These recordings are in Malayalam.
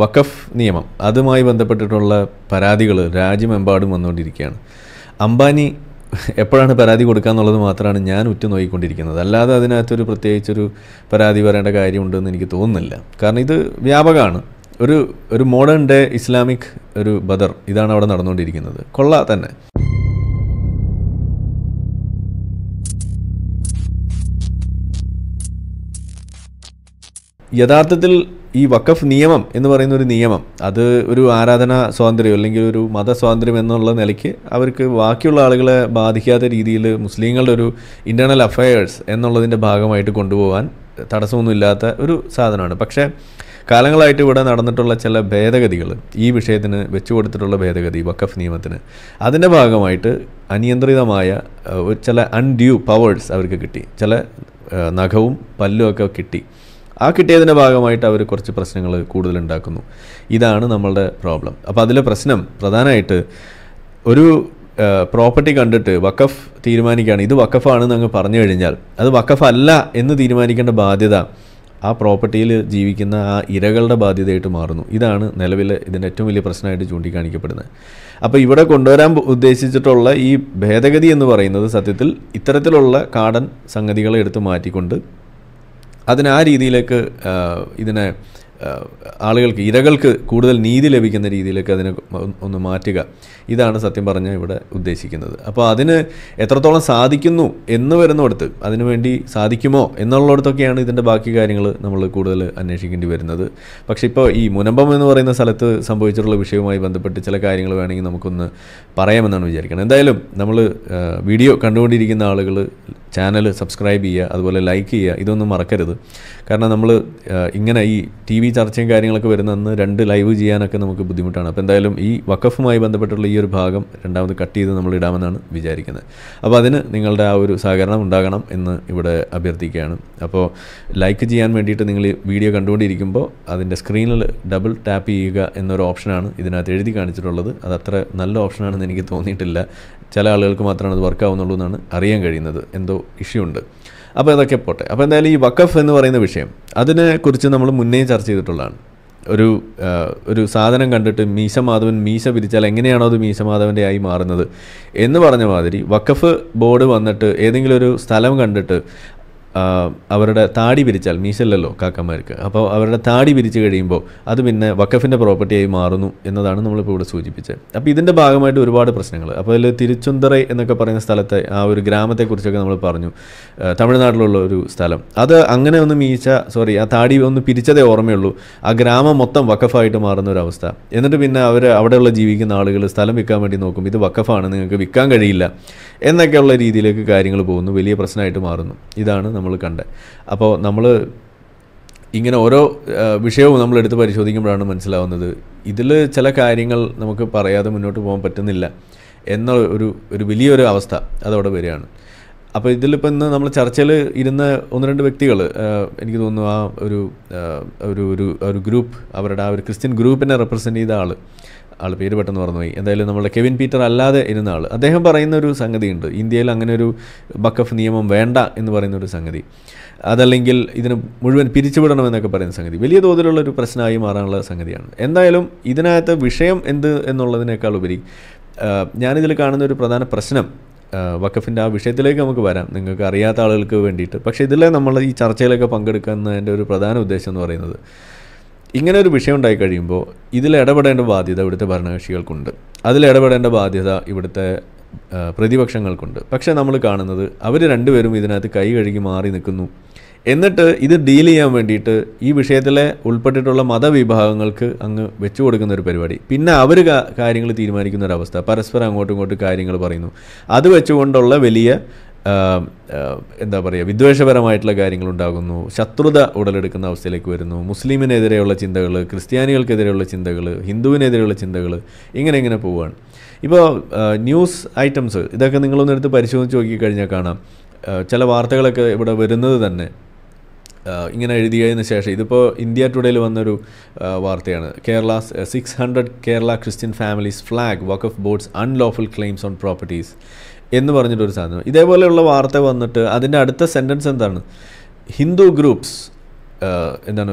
വഖഫ് നിയമം അതുമായി ബന്ധപ്പെട്ടിട്ടുള്ള പരാതികൾ രാജ്യമെമ്പാടും വന്നുകൊണ്ടിരിക്കുകയാണ് അംബാനി എപ്പോഴാണ് പരാതി കൊടുക്കുക എന്നുള്ളത് മാത്രമാണ് ഞാൻ ഉറ്റുനോക്കിക്കൊണ്ടിരിക്കുന്നത് അല്ലാതെ അതിനകത്തൊരു പ്രത്യേകിച്ചൊരു പരാതി വരേണ്ട കാര്യമുണ്ടെന്ന് എനിക്ക് തോന്നുന്നില്ല കാരണം ഇത് വ്യാപകമാണ് ഒരു ഒരു മോഡേൺ ഡേ ഇസ്ലാമിക് ഒരു ബദർ ഇതാണ് അവിടെ നടന്നുകൊണ്ടിരിക്കുന്നത് കൊള്ള തന്നെ യഥാർത്ഥത്തിൽ ഈ വക്കഫ് നിയമം എന്ന് പറയുന്ന ഒരു നിയമം അത് ഒരു ആരാധനാ സ്വാതന്ത്ര്യം അല്ലെങ്കിൽ ഒരു മത സ്വാതന്ത്ര്യം എന്നുള്ള നിലയ്ക്ക് അവർക്ക് ബാക്കിയുള്ള ആളുകളെ ബാധിക്കാത്ത രീതിയിൽ മുസ്ലിങ്ങളുടെ ഒരു ഇൻറ്റേർണൽ അഫയേഴ്സ് എന്നുള്ളതിൻ്റെ ഭാഗമായിട്ട് കൊണ്ടുപോകാൻ തടസ്സമൊന്നുമില്ലാത്ത ഒരു സാധനമാണ് പക്ഷേ കാലങ്ങളായിട്ട് ഇവിടെ നടന്നിട്ടുള്ള ചില ഭേദഗതികൾ ഈ വിഷയത്തിന് വെച്ചു കൊടുത്തിട്ടുള്ള ഭേദഗതി വക്കഫ് നിയമത്തിന് അതിൻ്റെ ഭാഗമായിട്ട് അനിയന്ത്രിതമായ ചില അൺഡ്യൂ പവേഴ്സ് അവർക്ക് കിട്ടി ചില നഖവും പല്ലുമൊക്കെ കിട്ടി ആ കിട്ടിയതിൻ്റെ ഭാഗമായിട്ട് അവർ കുറച്ച് പ്രശ്നങ്ങൾ കൂടുതൽ ഉണ്ടാക്കുന്നു ഇതാണ് നമ്മളുടെ പ്രോബ്ലം അപ്പോൾ അതിലെ പ്രശ്നം പ്രധാനമായിട്ട് ഒരു പ്രോപ്പർട്ടി കണ്ടിട്ട് വക്കഫ് തീരുമാനിക്കുകയാണ് ഇത് വക്കഫാണെന്ന് അങ്ങ് പറഞ്ഞു കഴിഞ്ഞാൽ അത് വക്കഫ് അല്ല എന്ന് തീരുമാനിക്കേണ്ട ബാധ്യത ആ പ്രോപ്പർട്ടിയിൽ ജീവിക്കുന്ന ആ ഇരകളുടെ ബാധ്യതയായിട്ട് മാറുന്നു ഇതാണ് നിലവിൽ ഇതിൻ്റെ ഏറ്റവും വലിയ പ്രശ്നമായിട്ട് ചൂണ്ടിക്കാണിക്കപ്പെടുന്നത് അപ്പോൾ ഇവിടെ കൊണ്ടുവരാൻ ഉദ്ദേശിച്ചിട്ടുള്ള ഈ ഭേദഗതി എന്ന് പറയുന്നത് സത്യത്തിൽ ഇത്തരത്തിലുള്ള കാടൻ സംഗതികളെ എടുത്ത് മാറ്റിക്കൊണ്ട് അതിന് ആ രീതിയിലേക്ക് ഇതിനെ ആളുകൾക്ക് ഇരകൾക്ക് കൂടുതൽ നീതി ലഭിക്കുന്ന രീതിയിലേക്ക് അതിനെ ഒന്ന് മാറ്റുക ഇതാണ് സത്യം പറഞ്ഞ ഇവിടെ ഉദ്ദേശിക്കുന്നത് അപ്പോൾ അതിന് എത്രത്തോളം സാധിക്കുന്നു എന്ന് വരുന്നിടത്ത് അതിനുവേണ്ടി സാധിക്കുമോ എന്നുള്ളിടത്തൊക്കെയാണ് ഇതിൻ്റെ ബാക്കി കാര്യങ്ങൾ നമ്മൾ കൂടുതൽ അന്വേഷിക്കേണ്ടി വരുന്നത് പക്ഷേ ഇപ്പോൾ ഈ മുനമ്പം എന്ന് പറയുന്ന സ്ഥലത്ത് സംഭവിച്ചിട്ടുള്ള വിഷയവുമായി ബന്ധപ്പെട്ട് ചില കാര്യങ്ങൾ വേണമെങ്കിൽ നമുക്കൊന്ന് പറയാമെന്നാണ് വിചാരിക്കുന്നത് എന്തായാലും നമ്മൾ വീഡിയോ കണ്ടുകൊണ്ടിരിക്കുന്ന ആളുകൾ ചാനൽ സബ്സ്ക്രൈബ് ചെയ്യുക അതുപോലെ ലൈക്ക് ചെയ്യുക ഇതൊന്നും മറക്കരുത് കാരണം നമ്മൾ ഇങ്ങനെ ഈ ടി വി ചർച്ചയും കാര്യങ്ങളൊക്കെ വരുന്ന അന്ന് രണ്ട് ലൈവ് ചെയ്യാനൊക്കെ നമുക്ക് ബുദ്ധിമുട്ടാണ് അപ്പോൾ എന്തായാലും ഈ വക്കഫുമായി ബന്ധപ്പെട്ടുള്ള ഈ ഒരു ഭാഗം രണ്ടാമത് കട്ട് ചെയ്ത് നമ്മൾ ഇടാമെന്നാണ് വിചാരിക്കുന്നത് അപ്പോൾ അതിന് നിങ്ങളുടെ ആ ഒരു സഹകരണം ഉണ്ടാകണം എന്ന് ഇവിടെ അഭ്യർത്ഥിക്കുകയാണ് അപ്പോൾ ലൈക്ക് ചെയ്യാൻ വേണ്ടിയിട്ട് നിങ്ങൾ വീഡിയോ കണ്ടുകൊണ്ടിരിക്കുമ്പോൾ അതിൻ്റെ സ്ക്രീനിൽ ഡബിൾ ടാപ്പ് ചെയ്യുക എന്നൊരു ഓപ്ഷനാണ് ഇതിനകത്ത് എഴുതി കാണിച്ചിട്ടുള്ളത് അത് അത്ര നല്ല ഓപ്ഷനാണെന്ന് എനിക്ക് തോന്നിയിട്ടില്ല ചില ആളുകൾക്ക് മാത്രമാണ് അത് വർക്കാവുന്നുള്ളൂ എന്നാണ് അറിയാൻ കഴിയുന്നത് എന്തോ ഇഷ്യൂ ഉണ്ട് അപ്പോൾ അതൊക്കെ പോട്ടെ അപ്പോൾ എന്തായാലും ഈ വക്കഫ് എന്ന് പറയുന്ന വിഷയം അതിനെക്കുറിച്ച് നമ്മൾ മുന്നേ ചർച്ച ചെയ്തിട്ടുള്ളതാണ് ഒരു ഒരു സാധനം കണ്ടിട്ട് മീശമാധവൻ മാധവൻ മീശ പിരിച്ചാൽ എങ്ങനെയാണോ അത് മീശമാധവൻ്റെ ആയി മാറുന്നത് എന്ന് പറഞ്ഞ മാതിരി വക്കഫ് ബോർഡ് വന്നിട്ട് ഏതെങ്കിലും ഒരു സ്ഥലം കണ്ടിട്ട് അവരുടെ താടി പിരിച്ചാൽ മീശല്ലല്ലോ കാക്കമാർക്ക് അപ്പോൾ അവരുടെ താടി പിരിച്ചു കഴിയുമ്പോൾ അത് പിന്നെ വക്കഫിൻ്റെ പ്രോപ്പർട്ടിയായി മാറുന്നു എന്നതാണ് നമ്മളിപ്പോൾ ഇവിടെ സൂചിപ്പിച്ചത് അപ്പോൾ ഇതിൻ്റെ ഭാഗമായിട്ട് ഒരുപാട് പ്രശ്നങ്ങൾ അപ്പോൾ അതിൽ തിരുച്ചുന്തറ എന്നൊക്കെ പറയുന്ന സ്ഥലത്തെ ആ ഒരു ഗ്രാമത്തെക്കുറിച്ചൊക്കെ നമ്മൾ പറഞ്ഞു തമിഴ്നാട്ടിലുള്ള ഒരു സ്ഥലം അത് അങ്ങനെ ഒന്ന് മീശ സോറി ആ താടി ഒന്ന് പിരിച്ചതേ ഓർമ്മയുള്ളൂ ആ ഗ്രാമം മൊത്തം വക്കഫായിട്ട് മാറുന്ന ഒരു അവസ്ഥ എന്നിട്ട് പിന്നെ അവർ അവിടെയുള്ള ജീവിക്കുന്ന ആളുകൾ സ്ഥലം വിൽക്കാൻ വേണ്ടി നോക്കും ഇത് വക്കഫാണ് നിങ്ങൾക്ക് വിൽക്കാൻ കഴിയില്ല എന്നൊക്കെയുള്ള രീതിയിലേക്ക് കാര്യങ്ങൾ പോകുന്നു വലിയ പ്രശ്നമായിട്ട് മാറുന്നു ഇതാണ് നമ്മൾ നമ്മൾ കണ്ടത് അപ്പോൾ നമ്മൾ ഇങ്ങനെ ഓരോ വിഷയവും നമ്മൾ എടുത്ത് പരിശോധിക്കുമ്പോഴാണ് മനസ്സിലാവുന്നത് ഇതിൽ ചില കാര്യങ്ങൾ നമുക്ക് പറയാതെ മുന്നോട്ട് പോകാൻ പറ്റുന്നില്ല എന്ന ഒരു ഒരു വലിയൊരു അവസ്ഥ അതവിടെ വരികയാണ് അപ്പോൾ ഇതിലിപ്പോൾ ഇന്ന് നമ്മൾ ചർച്ചയിൽ ഇരുന്ന ഒന്ന് രണ്ട് വ്യക്തികൾ എനിക്ക് തോന്നുന്നു ആ ഒരു ഒരു ഒരു ഒരു ഗ്രൂപ്പ് അവരുടെ ആ ഒരു ക്രിസ്ത്യൻ ഗ്രൂപ്പിനെ റെപ്രസെൻ്റ് ചെയ്ത ആൾ ആൾ പേര് പെട്ടെന്ന് പറഞ്ഞുപോയി എന്തായാലും നമ്മുടെ കെവിൻ പീറ്റർ അല്ലാതെ ഇരുന്ന ആൾ അദ്ദേഹം പറയുന്ന ഒരു സംഗതിയുണ്ട് ഇന്ത്യയിൽ അങ്ങനെ ഒരു ബക്കഫ് നിയമം വേണ്ട എന്ന് പറയുന്ന ഒരു സംഗതി അതല്ലെങ്കിൽ ഇതിന് മുഴുവൻ പിരിച്ചുവിടണമെന്നൊക്കെ പറയുന്ന സംഗതി വലിയ തോതിലുള്ള ഒരു പ്രശ്നമായി മാറാനുള്ള സംഗതിയാണ് എന്തായാലും ഇതിനകത്ത് വിഷയം എന്ത് എന്നുള്ളതിനേക്കാൾ ഉപരി ഞാനിതിൽ കാണുന്ന ഒരു പ്രധാന പ്രശ്നം വക്കഫിൻ്റെ ആ വിഷയത്തിലേക്ക് നമുക്ക് വരാം നിങ്ങൾക്ക് അറിയാത്ത ആളുകൾക്ക് വേണ്ടിയിട്ട് പക്ഷേ ഇതിലെ നമ്മൾ ഈ ചർച്ചയിലൊക്കെ പങ്കെടുക്കുന്നതിൻ്റെ ഒരു പ്രധാന ഉദ്ദേശം എന്ന് പറയുന്നത് ഇങ്ങനെ ഒരു വിഷയം ഉണ്ടായി കഴിയുമ്പോൾ ഇതിൽ ഇടപെടേണ്ട ബാധ്യത ഇവിടുത്തെ ഭരണകക്ഷികൾക്കുണ്ട് അതിൽ ഇടപെടേണ്ട ബാധ്യത ഇവിടുത്തെ പ്രതിപക്ഷങ്ങൾക്കുണ്ട് പക്ഷേ നമ്മൾ കാണുന്നത് അവർ രണ്ടുപേരും ഇതിനകത്ത് കൈ കഴുകി മാറി നിൽക്കുന്നു എന്നിട്ട് ഇത് ഡീൽ ചെയ്യാൻ വേണ്ടിയിട്ട് ഈ വിഷയത്തിലെ ഉൾപ്പെട്ടിട്ടുള്ള മതവിഭാഗങ്ങൾക്ക് അങ്ങ് വെച്ചു കൊടുക്കുന്ന ഒരു പരിപാടി പിന്നെ അവർ കാര്യങ്ങൾ തീരുമാനിക്കുന്ന ഒരവസ്ഥ പരസ്പരം അങ്ങോട്ടും ഇങ്ങോട്ടും കാര്യങ്ങൾ പറയുന്നു അത് വെച്ചുകൊണ്ടുള്ള വലിയ എന്താ പറയുക വിദ്വേഷപരമായിട്ടുള്ള കാര്യങ്ങൾ ഉണ്ടാകുന്നു ശത്രുത ഉടലെടുക്കുന്ന അവസ്ഥയിലേക്ക് വരുന്നു മുസ്ലിമിനെതിരെയുള്ള ചിന്തകൾ ക്രിസ്ത്യാനികൾക്കെതിരെയുള്ള ചിന്തകൾ ഹിന്ദുവിനെതിരെയുള്ള ചിന്തകൾ ഇങ്ങനെ ഇങ്ങനെ പോവുകയാണ് ഇപ്പോൾ ന്യൂസ് ഐറ്റംസ് ഇതൊക്കെ നിങ്ങളൊന്നെടുത്ത് പരിശോധിച്ച് നോക്കിക്കഴിഞ്ഞാൽ കാണാം ചില വാർത്തകളൊക്കെ ഇവിടെ വരുന്നത് തന്നെ ഇങ്ങനെ കഴിഞ്ഞ ശേഷം ഇതിപ്പോൾ ഇന്ത്യ ടുഡേയിൽ വന്നൊരു വാർത്തയാണ് Kerala six hundred Kerala Christian families flag Waqf boards unlawful claims on properties എന്ന് പറഞ്ഞിട്ടൊരു സാധനം ഇതേപോലെയുള്ള വാർത്ത വന്നിട്ട് അതിൻ്റെ അടുത്ത സെൻറ്റൻസ് എന്താണ് ഹിന്ദു ഗ്രൂപ്പ്സ് എന്താണ്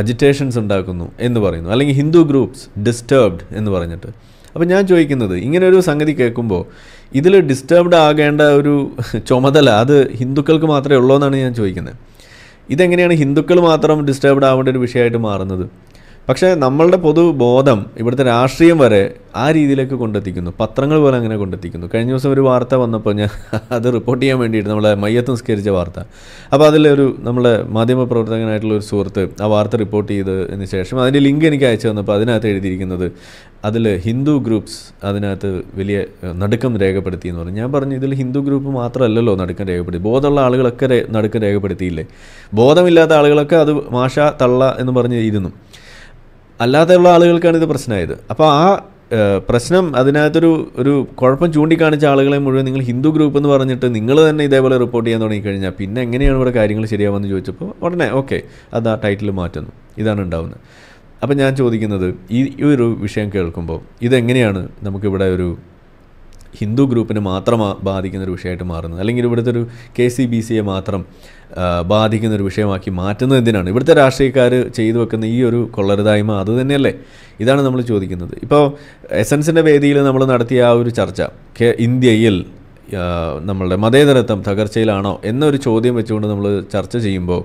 അജിറ്റേഷൻസ് ഉണ്ടാക്കുന്നു എന്ന് പറയുന്നു അല്ലെങ്കിൽ ഹിന്ദു ഗ്രൂപ്പ്സ് ഡിസ്റ്റർബ്ഡ് എന്ന് പറഞ്ഞിട്ട് അപ്പോൾ ഞാൻ ചോദിക്കുന്നത് ഇങ്ങനെ ഒരു സംഗതി കേൾക്കുമ്പോൾ ഇതിൽ ഡിസ്റ്റേബ്ഡ് ആകേണ്ട ഒരു ചുമതല അത് ഹിന്ദുക്കൾക്ക് മാത്രമേ ഉള്ളൂ എന്നാണ് ഞാൻ ചോദിക്കുന്നത് ഇതെങ്ങനെയാണ് ഹിന്ദുക്കൾ മാത്രം ഡിസ്റ്റർബ്ഡ് ആവേണ്ട ഒരു വിഷയമായിട്ട് മാറുന്നത് പക്ഷേ നമ്മളുടെ പൊതുബോധം ഇവിടുത്തെ രാഷ്ട്രീയം വരെ ആ രീതിയിലേക്ക് കൊണ്ടെത്തിക്കുന്നു പത്രങ്ങൾ പോലെ അങ്ങനെ കൊണ്ടെത്തിക്കുന്നു കഴിഞ്ഞ ദിവസം ഒരു വാർത്ത വന്നപ്പോൾ ഞാൻ അത് റിപ്പോർട്ട് ചെയ്യാൻ വേണ്ടിയിട്ട് നമ്മളെ മയ്യത്ത് നിസ്കരിച്ച വാർത്ത അപ്പോൾ അതിലൊരു നമ്മളെ മാധ്യമപ്രവർത്തകനായിട്ടുള്ള ഒരു സുഹൃത്ത് ആ വാർത്ത റിപ്പോർട്ട് ചെയ്തതിന് ശേഷം അതിൻ്റെ ലിങ്ക് എനിക്ക് അയച്ചു തന്നപ്പോൾ അതിനകത്ത് എഴുതിയിരിക്കുന്നത് അതിൽ ഹിന്ദു ഗ്രൂപ്പ്സ് അതിനകത്ത് വലിയ നടുക്കം രേഖപ്പെടുത്തി എന്ന് പറഞ്ഞു ഞാൻ പറഞ്ഞു ഇതിൽ ഹിന്ദു ഗ്രൂപ്പ് മാത്രമല്ലല്ലോ നടുക്കം രേഖപ്പെടുത്തി ബോധമുള്ള ആളുകളൊക്കെ നടുക്കം രേഖപ്പെടുത്തിയില്ലേ ബോധമില്ലാത്ത ആളുകളൊക്കെ അത് മാഷ തള്ള എന്ന് പറഞ്ഞ് ഇരുന്നു അല്ലാതെയുള്ള ആളുകൾക്കാണ് ഇത് പ്രശ്നമായത് അപ്പോൾ ആ പ്രശ്നം അതിനകത്തൊരു ഒരു കുഴപ്പം ചൂണ്ടിക്കാണിച്ച ആളുകളെ മുഴുവൻ നിങ്ങൾ ഹിന്ദു ഗ്രൂപ്പ് എന്ന് പറഞ്ഞിട്ട് നിങ്ങൾ തന്നെ ഇതേപോലെ റിപ്പോർട്ട് ചെയ്യാൻ തുടങ്ങിക്കഴിഞ്ഞാൽ പിന്നെ എങ്ങനെയാണ് ഇവിടെ കാര്യങ്ങൾ ശരിയാവുമെന്ന് ചോദിച്ചപ്പോൾ ഉടനെ ഓക്കെ അത് ആ ടൈറ്റിൽ മാറ്റുന്നു ഇതാണ് ഉണ്ടാവുന്നത് അപ്പം ഞാൻ ചോദിക്കുന്നത് ഈ ഒരു വിഷയം കേൾക്കുമ്പോൾ ഇതെങ്ങനെയാണ് നമുക്കിവിടെ ഒരു ഹിന്ദു ഗ്രൂപ്പിനെ മാത്രം ബാധിക്കുന്ന ഒരു വിഷയമായിട്ട് മാറുന്നത് അല്ലെങ്കിൽ ഇവിടുത്തെ ഒരു കെ സി ബി സിയെ മാത്രം ബാധിക്കുന്ന ഒരു വിഷയമാക്കി മാറ്റുന്നത് എന്തിനാണ് ഇവിടുത്തെ രാഷ്ട്രീയക്കാർ ചെയ്തു വെക്കുന്ന ഈ ഒരു കൊള്ളരുതായ്മ അത് തന്നെയല്ലേ ഇതാണ് നമ്മൾ ചോദിക്കുന്നത് ഇപ്പോൾ എസൻസിൻ്റെ വേദിയിൽ നമ്മൾ നടത്തിയ ആ ഒരു ചർച്ച ഇന്ത്യയിൽ നമ്മളുടെ മതേതരത്വം തകർച്ചയിലാണോ എന്നൊരു ചോദ്യം വെച്ചുകൊണ്ട് നമ്മൾ ചർച്ച ചെയ്യുമ്പോൾ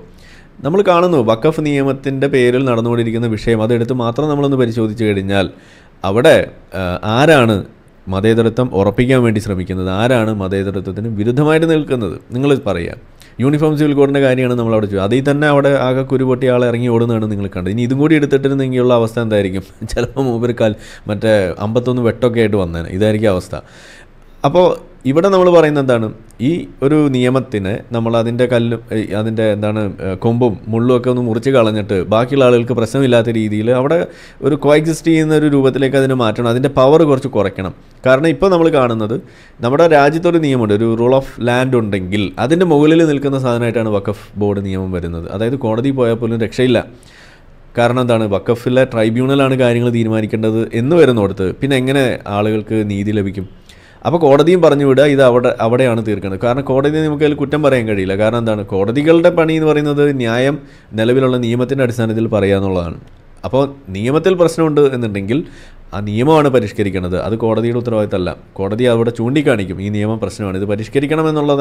നമ്മൾ കാണുന്നു വഖഫ് നിയമത്തിൻ്റെ പേരിൽ നടന്നുകൊണ്ടിരിക്കുന്ന വിഷയം അതെടുത്ത് മാത്രം നമ്മളൊന്ന് പരിശോധിച്ച് കഴിഞ്ഞാൽ അവിടെ ആരാണ് മതേതരത്വം ഉറപ്പിക്കാൻ വേണ്ടി ശ്രമിക്കുന്നത് ആരാണ് മതേതരത്വത്തിന് വിരുദ്ധമായിട്ട് നിൽക്കുന്നത് നിങ്ങൾ പറയുക യൂണിഫോം സിവിൽ കോഡിൻ്റെ കാര്യമാണ് നമ്മൾ അവിടെ ചോദിച്ചത് അതിൽ തന്നെ അവിടെ ആകെ കുരുപൊട്ടി ആൾ ഇറങ്ങി ഓടുന്നതാണ് നിങ്ങൾ കണ്ടത് ഇനി ഇതും കൂടി എടുത്തിട്ടിരുന്നെങ്കിലുള്ള അവസ്ഥ എന്തായിരിക്കും ചിലപ്പോൾ മൂപ്പർക്കാൽ മറ്റേ അമ്പത്തൊന്ന് വെട്ടൊക്കെ ആയിട്ട് വന്നേനെ ഇതായിരിക്കും അവസ്ഥ അപ്പോൾ ഇവിടെ നമ്മൾ പറയുന്നത് എന്താണ് ഈ ഒരു നിയമത്തിന് നമ്മൾ അതിൻ്റെ കല്ലും അതിൻ്റെ എന്താണ് കൊമ്പും മുള്ളും ഒക്കെ ഒന്ന് മുറിച്ച് കളഞ്ഞിട്ട് ബാക്കിയുള്ള ആളുകൾക്ക് പ്രശ്നമില്ലാത്ത രീതിയിൽ അവിടെ ഒരു കോ എക്സിസ്റ്റ് ചെയ്യുന്ന ഒരു രൂപത്തിലേക്ക് അതിനെ മാറ്റണം അതിൻ്റെ പവർ കുറച്ച് കുറയ്ക്കണം കാരണം ഇപ്പോൾ നമ്മൾ കാണുന്നത് നമ്മുടെ രാജ്യത്തൊരു നിയമമുണ്ട് ഒരു റൂൾ ഓഫ് ലാൻഡ് ഉണ്ടെങ്കിൽ അതിൻ്റെ മുകളിൽ നിൽക്കുന്ന സാധനമായിട്ടാണ് വക്കഫ് ബോർഡ് നിയമം വരുന്നത് അതായത് കോടതി പോയാൽ പോലും രക്ഷയില്ല കാരണം എന്താണ് വക്കഫിലെ ട്രൈബ്യൂണലാണ് കാര്യങ്ങൾ തീരുമാനിക്കേണ്ടത് എന്ന് വരുന്നോടത്ത് പിന്നെ എങ്ങനെ ആളുകൾക്ക് നീതി ലഭിക്കും അപ്പോൾ കോടതിയും പറഞ്ഞു വിടുക ഇത് അവിടെ അവിടെയാണ് തീർക്കുന്നത് കാരണം കോടതി നമുക്ക് അതിൽ കുറ്റം പറയാൻ കഴിയില്ല കാരണം എന്താണ് കോടതികളുടെ പണി എന്ന് പറയുന്നത് ന്യായം നിലവിലുള്ള നിയമത്തിൻ്റെ അടിസ്ഥാനത്തിൽ പറയുക എന്നുള്ളതാണ് അപ്പോൾ നിയമത്തിൽ പ്രശ്നമുണ്ട് എന്നുണ്ടെങ്കിൽ ആ നിയമമാണ് പരിഷ്കരിക്കുന്നത് അത് കോടതിയുടെ ഉത്തരവാദിത്തമല്ല കോടതി അവിടെ ചൂണ്ടിക്കാണിക്കും ഈ നിയമം പ്രശ്നമാണ് ഇത് പരിഷ്കരിക്കണം എന്നുള്ള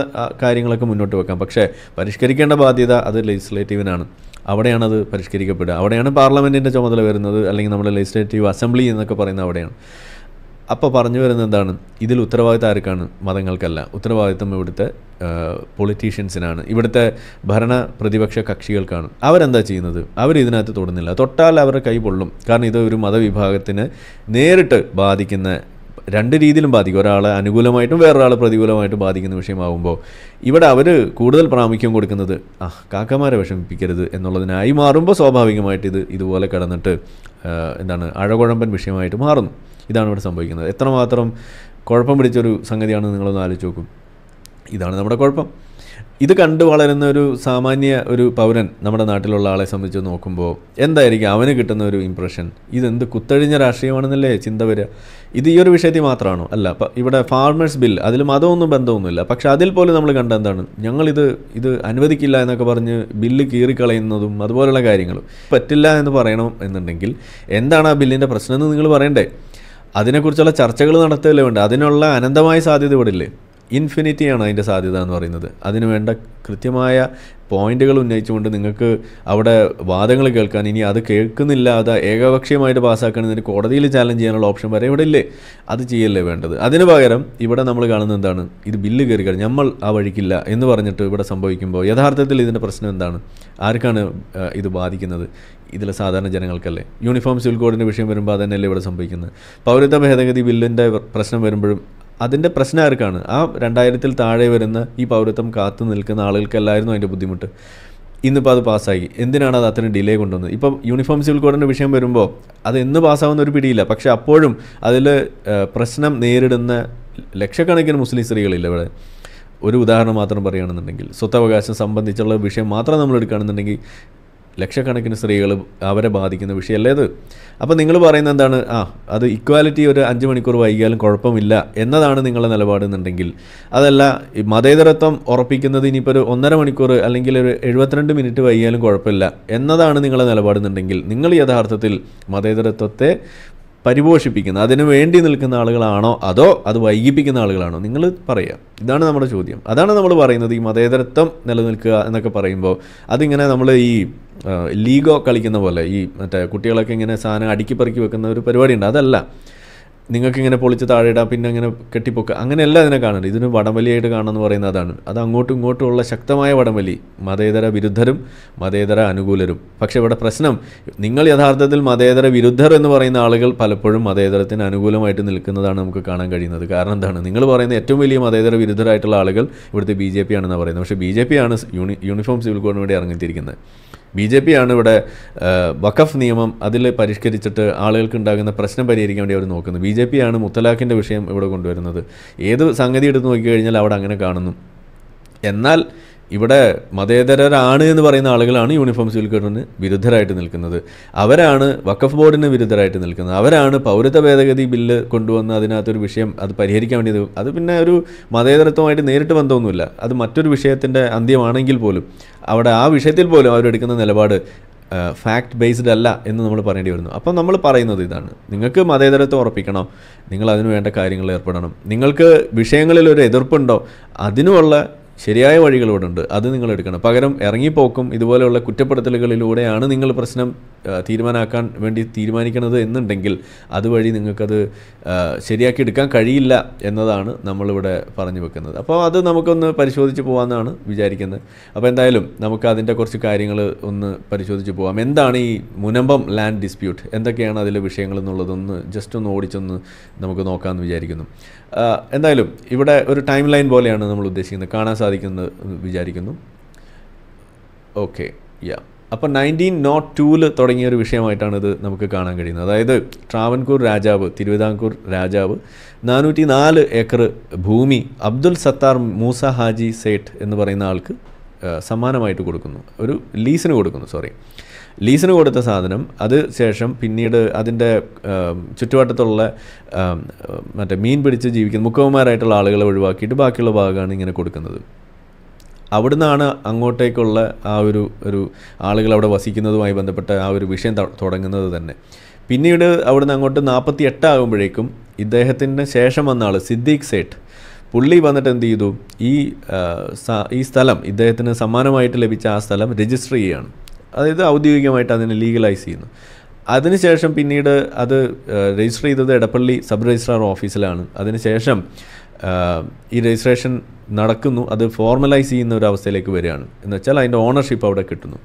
കാര്യങ്ങളൊക്കെ മുന്നോട്ട് വെക്കാം പക്ഷേ പരിഷ്കരിക്കേണ്ട ബാധ്യത അത് ലെജിസ്ലേറ്റീവിനാണ് അവിടെയാണ് അത് പരിഷ്കരിക്കപ്പെടുക അവിടെയാണ് പാർലമെൻറ്റിൻ്റെ ചുമതല വരുന്നത് അല്ലെങ്കിൽ നമ്മുടെ ലെജിസ്ലേറ്റീവ് അസംബ്ലി എന്നൊക്കെ പറയുന്നത് അവിടെയാണ് അപ്പോൾ പറഞ്ഞു വരുന്നത് എന്താണ് ഇതിൽ ഉത്തരവാദിത്തം ആർക്കാണ് മതങ്ങൾക്കല്ല ഉത്തരവാദിത്തം ഇവിടുത്തെ പൊളിറ്റീഷ്യൻസിനാണ് ഇവിടുത്തെ ഭരണ പ്രതിപക്ഷ കക്ഷികൾക്കാണ് അവരെന്താ ചെയ്യുന്നത് അവർ ഇതിനകത്ത് തൊടുന്നില്ല തൊട്ടാൽ അവരുടെ കൈ പൊള്ളും കാരണം ഇത് ഒരു മതവിഭാഗത്തിന് നേരിട്ട് ബാധിക്കുന്ന രണ്ട് രീതിയിലും ബാധിക്കും ഒരാളെ അനുകൂലമായിട്ടും വേറൊരാളെ പ്രതികൂലമായിട്ടും ബാധിക്കുന്ന വിഷയമാകുമ്പോൾ ഇവിടെ അവർ കൂടുതൽ പ്രാമുഖ്യം കൊടുക്കുന്നത് ആ കാക്കമാരെ വിഷമിപ്പിക്കരുത് എന്നുള്ളതിനായി മാറുമ്പോൾ സ്വാഭാവികമായിട്ട് ഇത് ഇതുപോലെ കടന്നിട്ട് എന്താണ് അഴകുഴമ്പൻ വിഷയമായിട്ട് മാറുന്നു ഇതാണ് ഇവിടെ സംഭവിക്കുന്നത് എത്രമാത്രം കുഴപ്പം പിടിച്ചൊരു സംഗതിയാണ് നിങ്ങളൊന്ന് ആലോചിച്ച് നോക്കും ഇതാണ് നമ്മുടെ കുഴപ്പം ഇത് കണ്ടു വളരുന്ന ഒരു സാമാന്യ ഒരു പൗരൻ നമ്മുടെ നാട്ടിലുള്ള ആളെ സംബന്ധിച്ച് നോക്കുമ്പോൾ എന്തായിരിക്കും അവന് കിട്ടുന്ന ഒരു ഇമ്പ്രഷൻ ഇതെന്ത് കുത്തഴിഞ്ഞ രാഷ്ട്രീയമാണെന്നല്ലേ ചിന്ത വരിക ഇത് ഈ ഒരു വിഷയത്തിൽ മാത്രമാണോ അല്ല ഇവിടെ ഫാർമേഴ്സ് ബിൽ അതിൽ മതമൊന്നും ബന്ധമൊന്നുമില്ല പക്ഷെ അതിൽ പോലും നമ്മൾ കണ്ട എന്താണ് ഞങ്ങളിത് ഇത് അനുവദിക്കില്ല എന്നൊക്കെ പറഞ്ഞ് ബില്ല് കീറിക്കളയുന്നതും അതുപോലെയുള്ള കാര്യങ്ങളും പറ്റില്ല എന്ന് പറയണം എന്നുണ്ടെങ്കിൽ എന്താണ് ആ ബില്ലിൻ്റെ പ്രശ്നം എന്ന് നിങ്ങൾ പറയണ്ടേ അതിനെക്കുറിച്ചുള്ള ചർച്ചകൾ നടത്തുകയല്ലേ വേണ്ട അതിനുള്ള അനന്തമായ സാധ്യത ഇവിടെ ഇല്ലേ ഇൻഫിനിറ്റിയാണ് അതിൻ്റെ സാധ്യത എന്ന് പറയുന്നത് അതിന് വേണ്ട കൃത്യമായ പോയിന്റുകൾ ഉന്നയിച്ചുകൊണ്ട് നിങ്ങൾക്ക് അവിടെ വാദങ്ങൾ കേൾക്കാൻ ഇനി അത് കേൾക്കുന്നില്ല അത് ഏകപക്ഷീയമായിട്ട് പാസ്സാക്കണമെന്ന് കോടതിയിൽ ചാലഞ്ച് ചെയ്യാനുള്ള ഓപ്ഷൻ വരെ ഇവിടെ ഇല്ലേ അത് ചെയ്യല്ലേ വേണ്ടത് അതിന് പകരം ഇവിടെ നമ്മൾ കാണുന്നത് എന്താണ് ഇത് ബില്ല് കയറി കഴിഞ്ഞു നമ്മൾ ആ വഴിക്കില്ല എന്ന് പറഞ്ഞിട്ട് ഇവിടെ സംഭവിക്കുമ്പോൾ യഥാർത്ഥത്തിൽ ഇതിൻ്റെ പ്രശ്നം എന്താണ് ആർക്കാണ് ഇത് ബാധിക്കുന്നത് ഇതിൽ സാധാരണ ജനങ്ങൾക്കല്ലേ യൂണിഫോം സിവിൽ കോഡിൻ്റെ വിഷയം വരുമ്പോൾ അതന്നെയല്ലേ ഇവിടെ സംഭവിക്കുന്നത് പൗരത്വ ഭേദഗതി ബില്ലിൻ്റെ പ്രശ്നം വരുമ്പോഴും അതിൻ്റെ പ്രശ്നം ആർക്കാണ് ആ രണ്ടായിരത്തിൽ താഴെ വരുന്ന ഈ പൗരത്വം കാത്തു നിൽക്കുന്ന ആളുകൾക്കല്ലായിരുന്നു അതിൻ്റെ ബുദ്ധിമുട്ട് ഇന്നിപ്പോൾ അത് പാസ്സായി എന്തിനാണ് അത് അത്രയും ഡിലേ കൊണ്ടുവന്നത് ഇപ്പോൾ യൂണിഫോം സിവിൽ കോഡിൻ്റെ വിഷയം വരുമ്പോൾ അത് എന്ന് പാസ്സാവുന്ന ഒരു പിടിയില്ല പക്ഷെ അപ്പോഴും അതിൽ പ്രശ്നം നേരിടുന്ന ലക്ഷക്കണക്കിന് മുസ്ലിം സ്ത്രീകളില്ല ഇവിടെ ഒരു ഉദാഹരണം മാത്രം പറയുകയാണെന്നുണ്ടെങ്കിൽ സ്വത്തവകാശം സംബന്ധിച്ചുള്ള വിഷയം മാത്രം നമ്മൾ എടുക്കുകയാണെന്നുണ്ടെങ്കിൽ ലക്ഷക്കണക്കിന് സ്ത്രീകൾ അവരെ ബാധിക്കുന്ന വിഷയമല്ലേ അത് അപ്പോൾ നിങ്ങൾ പറയുന്നത് എന്താണ് ആ അത് ഇക്വാലിറ്റി ഒരു അഞ്ച് മണിക്കൂർ വൈകിയാലും കുഴപ്പമില്ല എന്നതാണ് നിങ്ങളുടെ നിലപാടെന്നുണ്ടെങ്കിൽ അതല്ല മതേതരത്വം ഉറപ്പിക്കുന്നത് ഇനിയിപ്പോൾ ഒരു ഒന്നര മണിക്കൂർ അല്ലെങ്കിൽ ഒരു എഴുപത്തിരണ്ട് മിനിറ്റ് വൈകിയാലും കുഴപ്പമില്ല എന്നതാണ് നിങ്ങളുടെ നിലപാടെന്നുണ്ടെങ്കിൽ നിങ്ങൾ യഥാർത്ഥത്തിൽ മതേതരത്വത്തെ പരിപോഷിപ്പിക്കുന്ന അതിനു വേണ്ടി നിൽക്കുന്ന ആളുകളാണോ അതോ അത് വൈകിപ്പിക്കുന്ന ആളുകളാണോ നിങ്ങൾ പറയുക ഇതാണ് നമ്മുടെ ചോദ്യം അതാണ് നമ്മൾ പറയുന്നത് ഈ മതേതരത്വം നിലനിൽക്കുക എന്നൊക്കെ പറയുമ്പോൾ അതിങ്ങനെ നമ്മൾ ഈ ലീഗോ കളിക്കുന്ന പോലെ ഈ മറ്റേ കുട്ടികളൊക്കെ ഇങ്ങനെ സാധനം അടുക്കി പെറുക്കി വെക്കുന്ന ഒരു പരിപാടിയുണ്ട് അതല്ല നിങ്ങൾക്ക് ഇങ്ങനെ പൊളിച്ച് താഴെ ഇടാം പിന്നെ അങ്ങനെ കെട്ടിപ്പൊക്കുക അങ്ങനെയല്ല അതിനെ കാണുന്നത് ഇതിന് വടംവലിയായിട്ട് കാണുമെന്ന് പറയുന്നത് അതാണ് അത് അങ്ങോട്ടും ഇങ്ങോട്ടുമുള്ള ശക്തമായ വടംവലി മതേതര വിരുദ്ധരും മതേതര അനുകൂലരും പക്ഷേ ഇവിടെ പ്രശ്നം നിങ്ങൾ യഥാർത്ഥത്തിൽ മതേതര വിരുദ്ധർ എന്ന് പറയുന്ന ആളുകൾ പലപ്പോഴും മതേതരത്തിന് അനുകൂലമായിട്ട് നിൽക്കുന്നതാണ് നമുക്ക് കാണാൻ കഴിയുന്നത് കാരണം എന്താണ് നിങ്ങൾ പറയുന്ന ഏറ്റവും വലിയ മതേതര വിരുദ്ധരായിട്ടുള്ള ആളുകൾ ഇവിടുത്തെ ബി ജെ പി ആണെന്നാണ് പറയുന്നത് പക്ഷേ ബി ജെ പി ആണ് യൂണി യൂണിഫോം സിവിൽ കോഡിന് വേണ്ടി ഇറങ്ങിത്തിരിക്കുന്നത് ബി ജെ പിയാണ് ഇവിടെ വഖഫ് നിയമം അതിൽ പരിഷ്കരിച്ചിട്ട് ആളുകൾക്ക് ഉണ്ടാകുന്ന പ്രശ്നം പരിഹരിക്കാൻ വേണ്ടി അവർ നോക്കുന്നത് ബി ജെ പിയാണ് മുത്തലാഖിൻ്റെ വിഷയം ഇവിടെ കൊണ്ടുവരുന്നത് ഏത് സംഗതി എടുത്ത് നോക്കിക്കഴിഞ്ഞാൽ അവിടെ അങ്ങനെ കാണുന്നു എന്നാൽ ഇവിടെ മതേതരരാണ് എന്ന് പറയുന്ന ആളുകളാണ് യൂണിഫോം സിവിൽ കോഡിന് വിരുദ്ധരായിട്ട് നിൽക്കുന്നത് അവരാണ് വഖഫ് ബോർഡിന് വിരുദ്ധരായിട്ട് നിൽക്കുന്നത് അവരാണ് പൗരത്വ ഭേദഗതി ബില്ല് കൊണ്ടുവന്ന് അതിനകത്തൊരു വിഷയം അത് പരിഹരിക്കാൻ വേണ്ടിയത് അത് പിന്നെ ഒരു മതേതരത്വമായിട്ട് നേരിട്ട് ബന്ധമൊന്നുമില്ല അത് മറ്റൊരു വിഷയത്തിൻ്റെ അന്ത്യമാണെങ്കിൽ പോലും അവിടെ ആ വിഷയത്തിൽ പോലും അവരെടുക്കുന്ന നിലപാട് ഫാക്ട് ബേസ്ഡ് അല്ല എന്ന് നമ്മൾ പറയേണ്ടി വരുന്നു അപ്പം നമ്മൾ പറയുന്നത് ഇതാണ് നിങ്ങൾക്ക് മതേതരത്വം ഉറപ്പിക്കണം നിങ്ങൾ അതിനു വേണ്ട കാര്യങ്ങൾ ഏർപ്പെടണം നിങ്ങൾക്ക് വിഷയങ്ങളിൽ ഒരു എതിർപ്പുണ്ടോ അതിനുമുള്ള ശരിയായ വഴികളോടെ ഉണ്ട് അത് നിങ്ങൾ എടുക്കണം പകരം ഇറങ്ങിപ്പോക്കും ഇതുപോലെയുള്ള കുറ്റപ്പെടുത്തലുകളിലൂടെയാണ് നിങ്ങൾ പ്രശ്നം തീരുമാനമാക്കാൻ വേണ്ടി തീരുമാനിക്കുന്നത് എന്നുണ്ടെങ്കിൽ അതുവഴി നിങ്ങൾക്കത് ശരിയാക്കി എടുക്കാൻ കഴിയില്ല എന്നതാണ് നമ്മളിവിടെ പറഞ്ഞു വെക്കുന്നത് അപ്പോൾ അത് നമുക്കൊന്ന് പരിശോധിച്ച് പോകാമെന്നാണ് വിചാരിക്കുന്നത് അപ്പോൾ എന്തായാലും നമുക്ക് അതിൻ്റെ കുറച്ച് കാര്യങ്ങൾ ഒന്ന് പരിശോധിച്ച് പോകാം എന്താണ് ഈ മുനമ്പം ലാൻഡ് ഡിസ്പ്യൂട്ട് എന്തൊക്കെയാണ് അതിലെ വിഷയങ്ങൾ എന്നുള്ളതൊന്ന് ജസ്റ്റ് ഒന്ന് ഓടിച്ചൊന്ന് നമുക്ക് നോക്കാമെന്ന് വിചാരിക്കുന്നു എന്തായാലും ഇവിടെ ഒരു ടൈം ലൈൻ പോലെയാണ് നമ്മൾ ഉദ്ദേശിക്കുന്നത് കാണാൻ സാധിക്കും സാധിക്കുന്നത് വിചാരിക്കുന്നു ഓക്കെ യാ അപ്പോൾ നയൻറ്റീൻ നോട്ട് ടൂവിൽ തുടങ്ങിയ ഒരു വിഷയമായിട്ടാണ് ഇത് നമുക്ക് കാണാൻ കഴിയുന്നത് അതായത് ട്രാവൻകൂർ രാജാവ് തിരുവിതാംകൂർ രാജാവ് നാനൂറ്റി നാല് ഏക്കർ ഭൂമി അബ്ദുൽ സത്താർ മൂസ ഹാജി സേട്ട് എന്ന് പറയുന്ന ആൾക്ക് സമ്മാനമായിട്ട് കൊടുക്കുന്നു ഒരു ലീസിന് കൊടുക്കുന്നു സോറി ലീസിന് കൊടുത്ത സാധനം അത് ശേഷം പിന്നീട് അതിൻ്റെ ചുറ്റുവട്ടത്തുള്ള മറ്റേ മീൻ പിടിച്ച് ജീവിക്കുന്ന മുക്കവന്മാരായിട്ടുള്ള ആളുകളെ ഒഴിവാക്കിയിട്ട് ബാക്കിയുള്ള ഭാഗമാണ് ഇങ്ങനെ കൊടുക്കുന്നത് അവിടുന്നാണ് അങ്ങോട്ടേക്കുള്ള ആ ഒരു ഒരു ആളുകൾ അവിടെ വസിക്കുന്നതുമായി ബന്ധപ്പെട്ട ആ ഒരു വിഷയം തുടങ്ങുന്നത് തന്നെ പിന്നീട് അവിടുന്ന് അങ്ങോട്ട് നാൽപ്പത്തി എട്ടാകുമ്പോഴേക്കും ഇദ്ദേഹത്തിന് ശേഷം വന്ന ആൾ സിദ്ദീഖ് സേഠ് പുള്ളി വന്നിട്ട് എന്ത് ചെയ്തു ഈ ഈ സ്ഥലം ഇദ്ദേഹത്തിന് സമ്മാനമായിട്ട് ലഭിച്ച ആ സ്ഥലം രജിസ്റ്റർ ചെയ്യുകയാണ് അതായത് ഔദ്യോഗികമായിട്ട് അതിനെ ലീഗലൈസ് ചെയ്യുന്നു അതിനുശേഷം പിന്നീട് അത് രജിസ്റ്റർ ചെയ്തത് എടപ്പള്ളി സബ് രജിസ്ട്രാർ ഓഫീസിലാണ് അതിനുശേഷം ഈ രജിസ്ട്രേഷൻ നടക്കുന്നു അത് ഫോർമലൈസ് ചെയ്യുന്ന ഒരു അവസ്ഥയിലേക്ക് വരികയാണ് എന്ന് വെച്ചാൽ അതിൻ്റെ ഓണർഷിപ്പ് അവിടെ കിട്ടുന്നു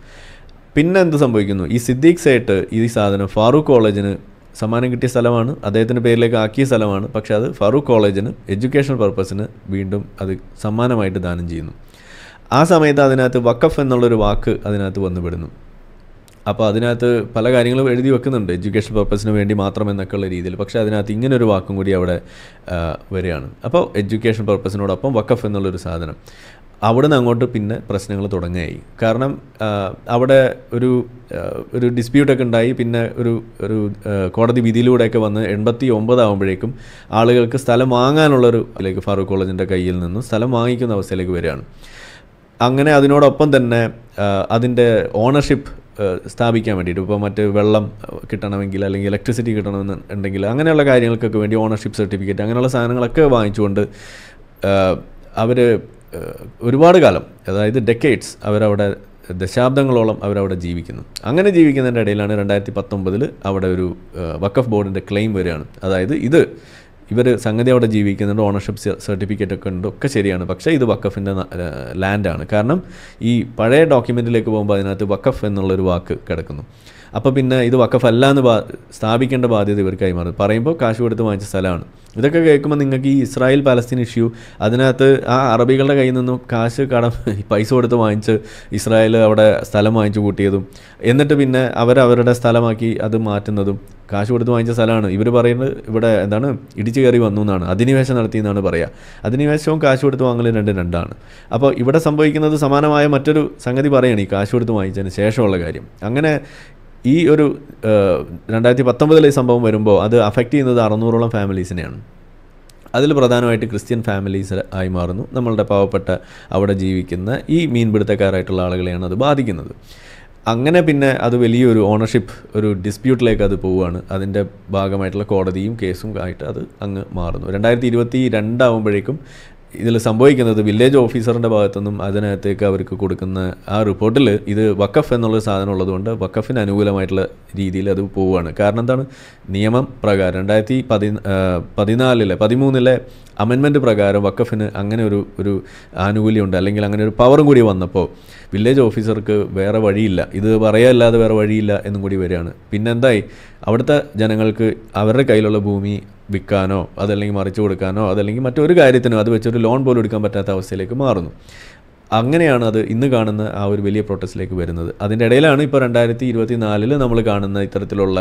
പിന്നെ എന്ത് സംഭവിക്കുന്നു ഈ സിദ്ദീഖ് സേട്ട് ഈ സാധനം ഫാറൂഖ് കോളേജിന് സമ്മാനം കിട്ടിയ സ്ഥലമാണ് അദ്ദേഹത്തിൻ്റെ പേരിലേക്ക് ആക്കിയ സ്ഥലമാണ് പക്ഷേ അത് ഫാറൂഖ് കോളേജിന് എഡ്യൂക്കേഷൻ പർപ്പസിന് വീണ്ടും അത് സമ്മാനമായിട്ട് ദാനം ചെയ്യുന്നു ആ സമയത്ത് അതിനകത്ത് വക്കഫ് എന്നുള്ളൊരു വാക്ക് അതിനകത്ത് വന്നുപെടുന്നു അപ്പോൾ അതിനകത്ത് പല കാര്യങ്ങളും എഴുതി വെക്കുന്നുണ്ട് എഡ്യൂക്കേഷൻ പർപ്പസിന് വേണ്ടി മാത്രം എന്നൊക്കെയുള്ള രീതിയിൽ പക്ഷേ അതിനകത്ത് ഇങ്ങനൊരു വാക്കും കൂടി അവിടെ വരികയാണ് അപ്പോൾ എഡ്യൂക്കേഷൻ പർപ്പസിനോടൊപ്പം വക്കഫ് എന്നുള്ളൊരു സാധനം അവിടെ നിന്ന് അങ്ങോട്ട് പിന്നെ പ്രശ്നങ്ങൾ തുടങ്ങുകയായി കാരണം അവിടെ ഒരു ഒരു ഡിസ്പ്യൂട്ടൊക്കെ ഉണ്ടായി പിന്നെ ഒരു ഒരു കോടതി വിധിയിലൂടെയൊക്കെ വന്ന് എൺപത്തി ഒമ്പതാകുമ്പോഴേക്കും ആളുകൾക്ക് സ്ഥലം വാങ്ങാനുള്ളൊരു അല്ലെങ്കിൽ ഫാറൂഖ് കോളേജിൻ്റെ കയ്യിൽ നിന്നും സ്ഥലം വാങ്ങിക്കുന്ന അവസ്ഥയിലേക്ക് വരികയാണ് അങ്ങനെ അതിനോടൊപ്പം തന്നെ അതിൻ്റെ ഓണർഷിപ്പ് സ്ഥാപിക്കാൻ വേണ്ടിയിട്ട് ഇപ്പോൾ മറ്റ് വെള്ളം കിട്ടണമെങ്കിൽ അല്ലെങ്കിൽ ഇലക്ട്രിസിറ്റി കിട്ടണമെന്നുണ്ടെങ്കിൽ അങ്ങനെയുള്ള കാര്യങ്ങൾക്കൊക്കെ വേണ്ടി ഓണർഷിപ്പ് സർട്ടിഫിക്കറ്റ് അങ്ങനെയുള്ള സാധനങ്ങളൊക്കെ വാങ്ങിച്ചുകൊണ്ട് അവർ ഒരുപാട് കാലം അതായത് ഡെക്കേഡ്സ് അവരവിടെ ദശാബ്ദങ്ങളോളം അവരവിടെ ജീവിക്കുന്നു അങ്ങനെ ജീവിക്കുന്നതിൻ്റെ ഇടയിലാണ് രണ്ടായിരത്തി പത്തൊമ്പതിൽ അവിടെ ഒരു വക്കഫ് ബോർഡിൻ്റെ ക്ലെയിം വരികയാണ് അതായത് ഇത് ഇവർ സംഗതി അവിടെ ജീവിക്കുന്നുണ്ട് ഓണർഷിപ്പ് സർട്ടിഫിക്കറ്റ് ഒക്കെ ഉണ്ട് ഒക്കെ ശരിയാണ് പക്ഷേ ഇത് വക്കഫിൻ്റെ ലാൻഡാണ് കാരണം ഈ പഴയ ഡോക്യുമെൻറ്റിലേക്ക് പോകുമ്പോൾ അതിനകത്ത് വക്കഫ് എന്നുള്ളൊരു വാക്ക് കിടക്കുന്നു അപ്പോൾ പിന്നെ ഇത് വക്കഫല്ല എന്ന് ബാ സ്ഥാപിക്കേണ്ട ബാധ്യത ഇവർ കൈമാറും പറയുമ്പോൾ കാശ് കൊടുത്ത് വാങ്ങിച്ച സ്ഥലമാണ് ഇതൊക്കെ കേൾക്കുമ്പോൾ നിങ്ങൾക്ക് ഈ ഇസ്രായേൽ പാലസ്തീൻ ഇഷ്യൂ അതിനകത്ത് ആ അറബികളുടെ കയ്യിൽ നിന്നും കാശ് കടം പൈസ കൊടുത്ത് വാങ്ങിച്ച് ഇസ്രായേൽ അവിടെ സ്ഥലം വാങ്ങിച്ചു കൂട്ടിയതും എന്നിട്ട് പിന്നെ അവരവരുടെ സ്ഥലമാക്കി അത് മാറ്റുന്നതും കാശ് കൊടുത്ത് വാങ്ങിച്ച സ്ഥലമാണ് ഇവർ പറയുന്നത് ഇവിടെ എന്താണ് ഇടിച്ചു കയറി വന്നു എന്നാണ് അധിനിവേശം നടത്തി എന്നാണ് പറയുക അധിനിവേശവും കാശ് കൊടുത്ത് വാങ്ങലും രണ്ട് രണ്ടാണ് അപ്പോൾ ഇവിടെ സംഭവിക്കുന്നത് സമാനമായ മറ്റൊരു സംഗതി പറയുകയാണ് ഈ കാശ് കൊടുത്ത് വാങ്ങിച്ചതിന് ശേഷമുള്ള കാര്യം അങ്ങനെ ഈ ഒരു രണ്ടായിരത്തി പത്തൊമ്പതിലെ സംഭവം വരുമ്പോൾ അത് അഫക്റ്റ് ചെയ്യുന്നത് അറുന്നൂറോളം ഫാമിലീസിനെയാണ് അതിൽ പ്രധാനമായിട്ട് ക്രിസ്ത്യൻ ഫാമിലീസ് ആയി മാറുന്നു നമ്മളുടെ പാവപ്പെട്ട അവിടെ ജീവിക്കുന്ന ഈ മീൻപിടുത്തക്കാരായിട്ടുള്ള ആളുകളെയാണ് അത് ബാധിക്കുന്നത് അങ്ങനെ പിന്നെ അത് വലിയൊരു ഓണർഷിപ്പ് ഒരു ഡിസ്പ്യൂട്ടിലേക്ക് അത് പോവുകയാണ് അതിൻ്റെ ഭാഗമായിട്ടുള്ള കോടതിയും കേസും ആയിട്ട് അത് അങ്ങ് മാറുന്നു രണ്ടായിരത്തി ഇരുപത്തി രണ്ടാവുമ്പോഴേക്കും ഇതിൽ സംഭവിക്കുന്നത് വില്ലേജ് ഓഫീസറിൻ്റെ ഭാഗത്തുനിന്നും അതിനകത്തേക്ക് അവർക്ക് കൊടുക്കുന്ന ആ റിപ്പോർട്ടിൽ ഇത് വക്കഫ് എന്നുള്ള സാധനം ഉള്ളതുകൊണ്ട് വക്കഫിന് അനുകൂലമായിട്ടുള്ള രീതിയിൽ അത് പോവുകയാണ് കാരണം എന്താണ് നിയമം പ്രകാരം രണ്ടായിരത്തി പതി പതിനാലിലെ പതിമൂന്നിലെ അമെൻമെൻറ്റ് പ്രകാരം വക്കഫിന് അങ്ങനെ ഒരു ഒരു ആനുകൂല്യമുണ്ട് അല്ലെങ്കിൽ അങ്ങനെ ഒരു പവറും കൂടി വന്നപ്പോൾ വില്ലേജ് ഓഫീസർക്ക് വേറെ വഴിയില്ല ഇത് പറയാല്ലാതെ വേറെ വഴിയില്ല എന്നും കൂടി വരികയാണ് പിന്നെന്തായി അവിടുത്തെ ജനങ്ങൾക്ക് അവരുടെ കയ്യിലുള്ള ഭൂമി വിൽക്കാനോ അതല്ലെങ്കിൽ മറിച്ചു കൊടുക്കാനോ അതല്ലെങ്കിൽ മറ്റൊരു കാര്യത്തിനോ അത് വെച്ചൊരു ലോൺ പോലും എടുക്കാൻ പറ്റാത്ത അവസ്ഥയിലേക്ക് മാറുന്നു അങ്ങനെയാണ് അത് ഇന്ന് കാണുന്ന ആ ഒരു വലിയ പ്രൊട്ടസ്റ്റിലേക്ക് വരുന്നത് അതിൻ്റെ ഇടയിലാണ് ഇപ്പോൾ രണ്ടായിരത്തി ഇരുപത്തി നാലിൽ നമ്മൾ കാണുന്ന ഇത്തരത്തിലുള്ള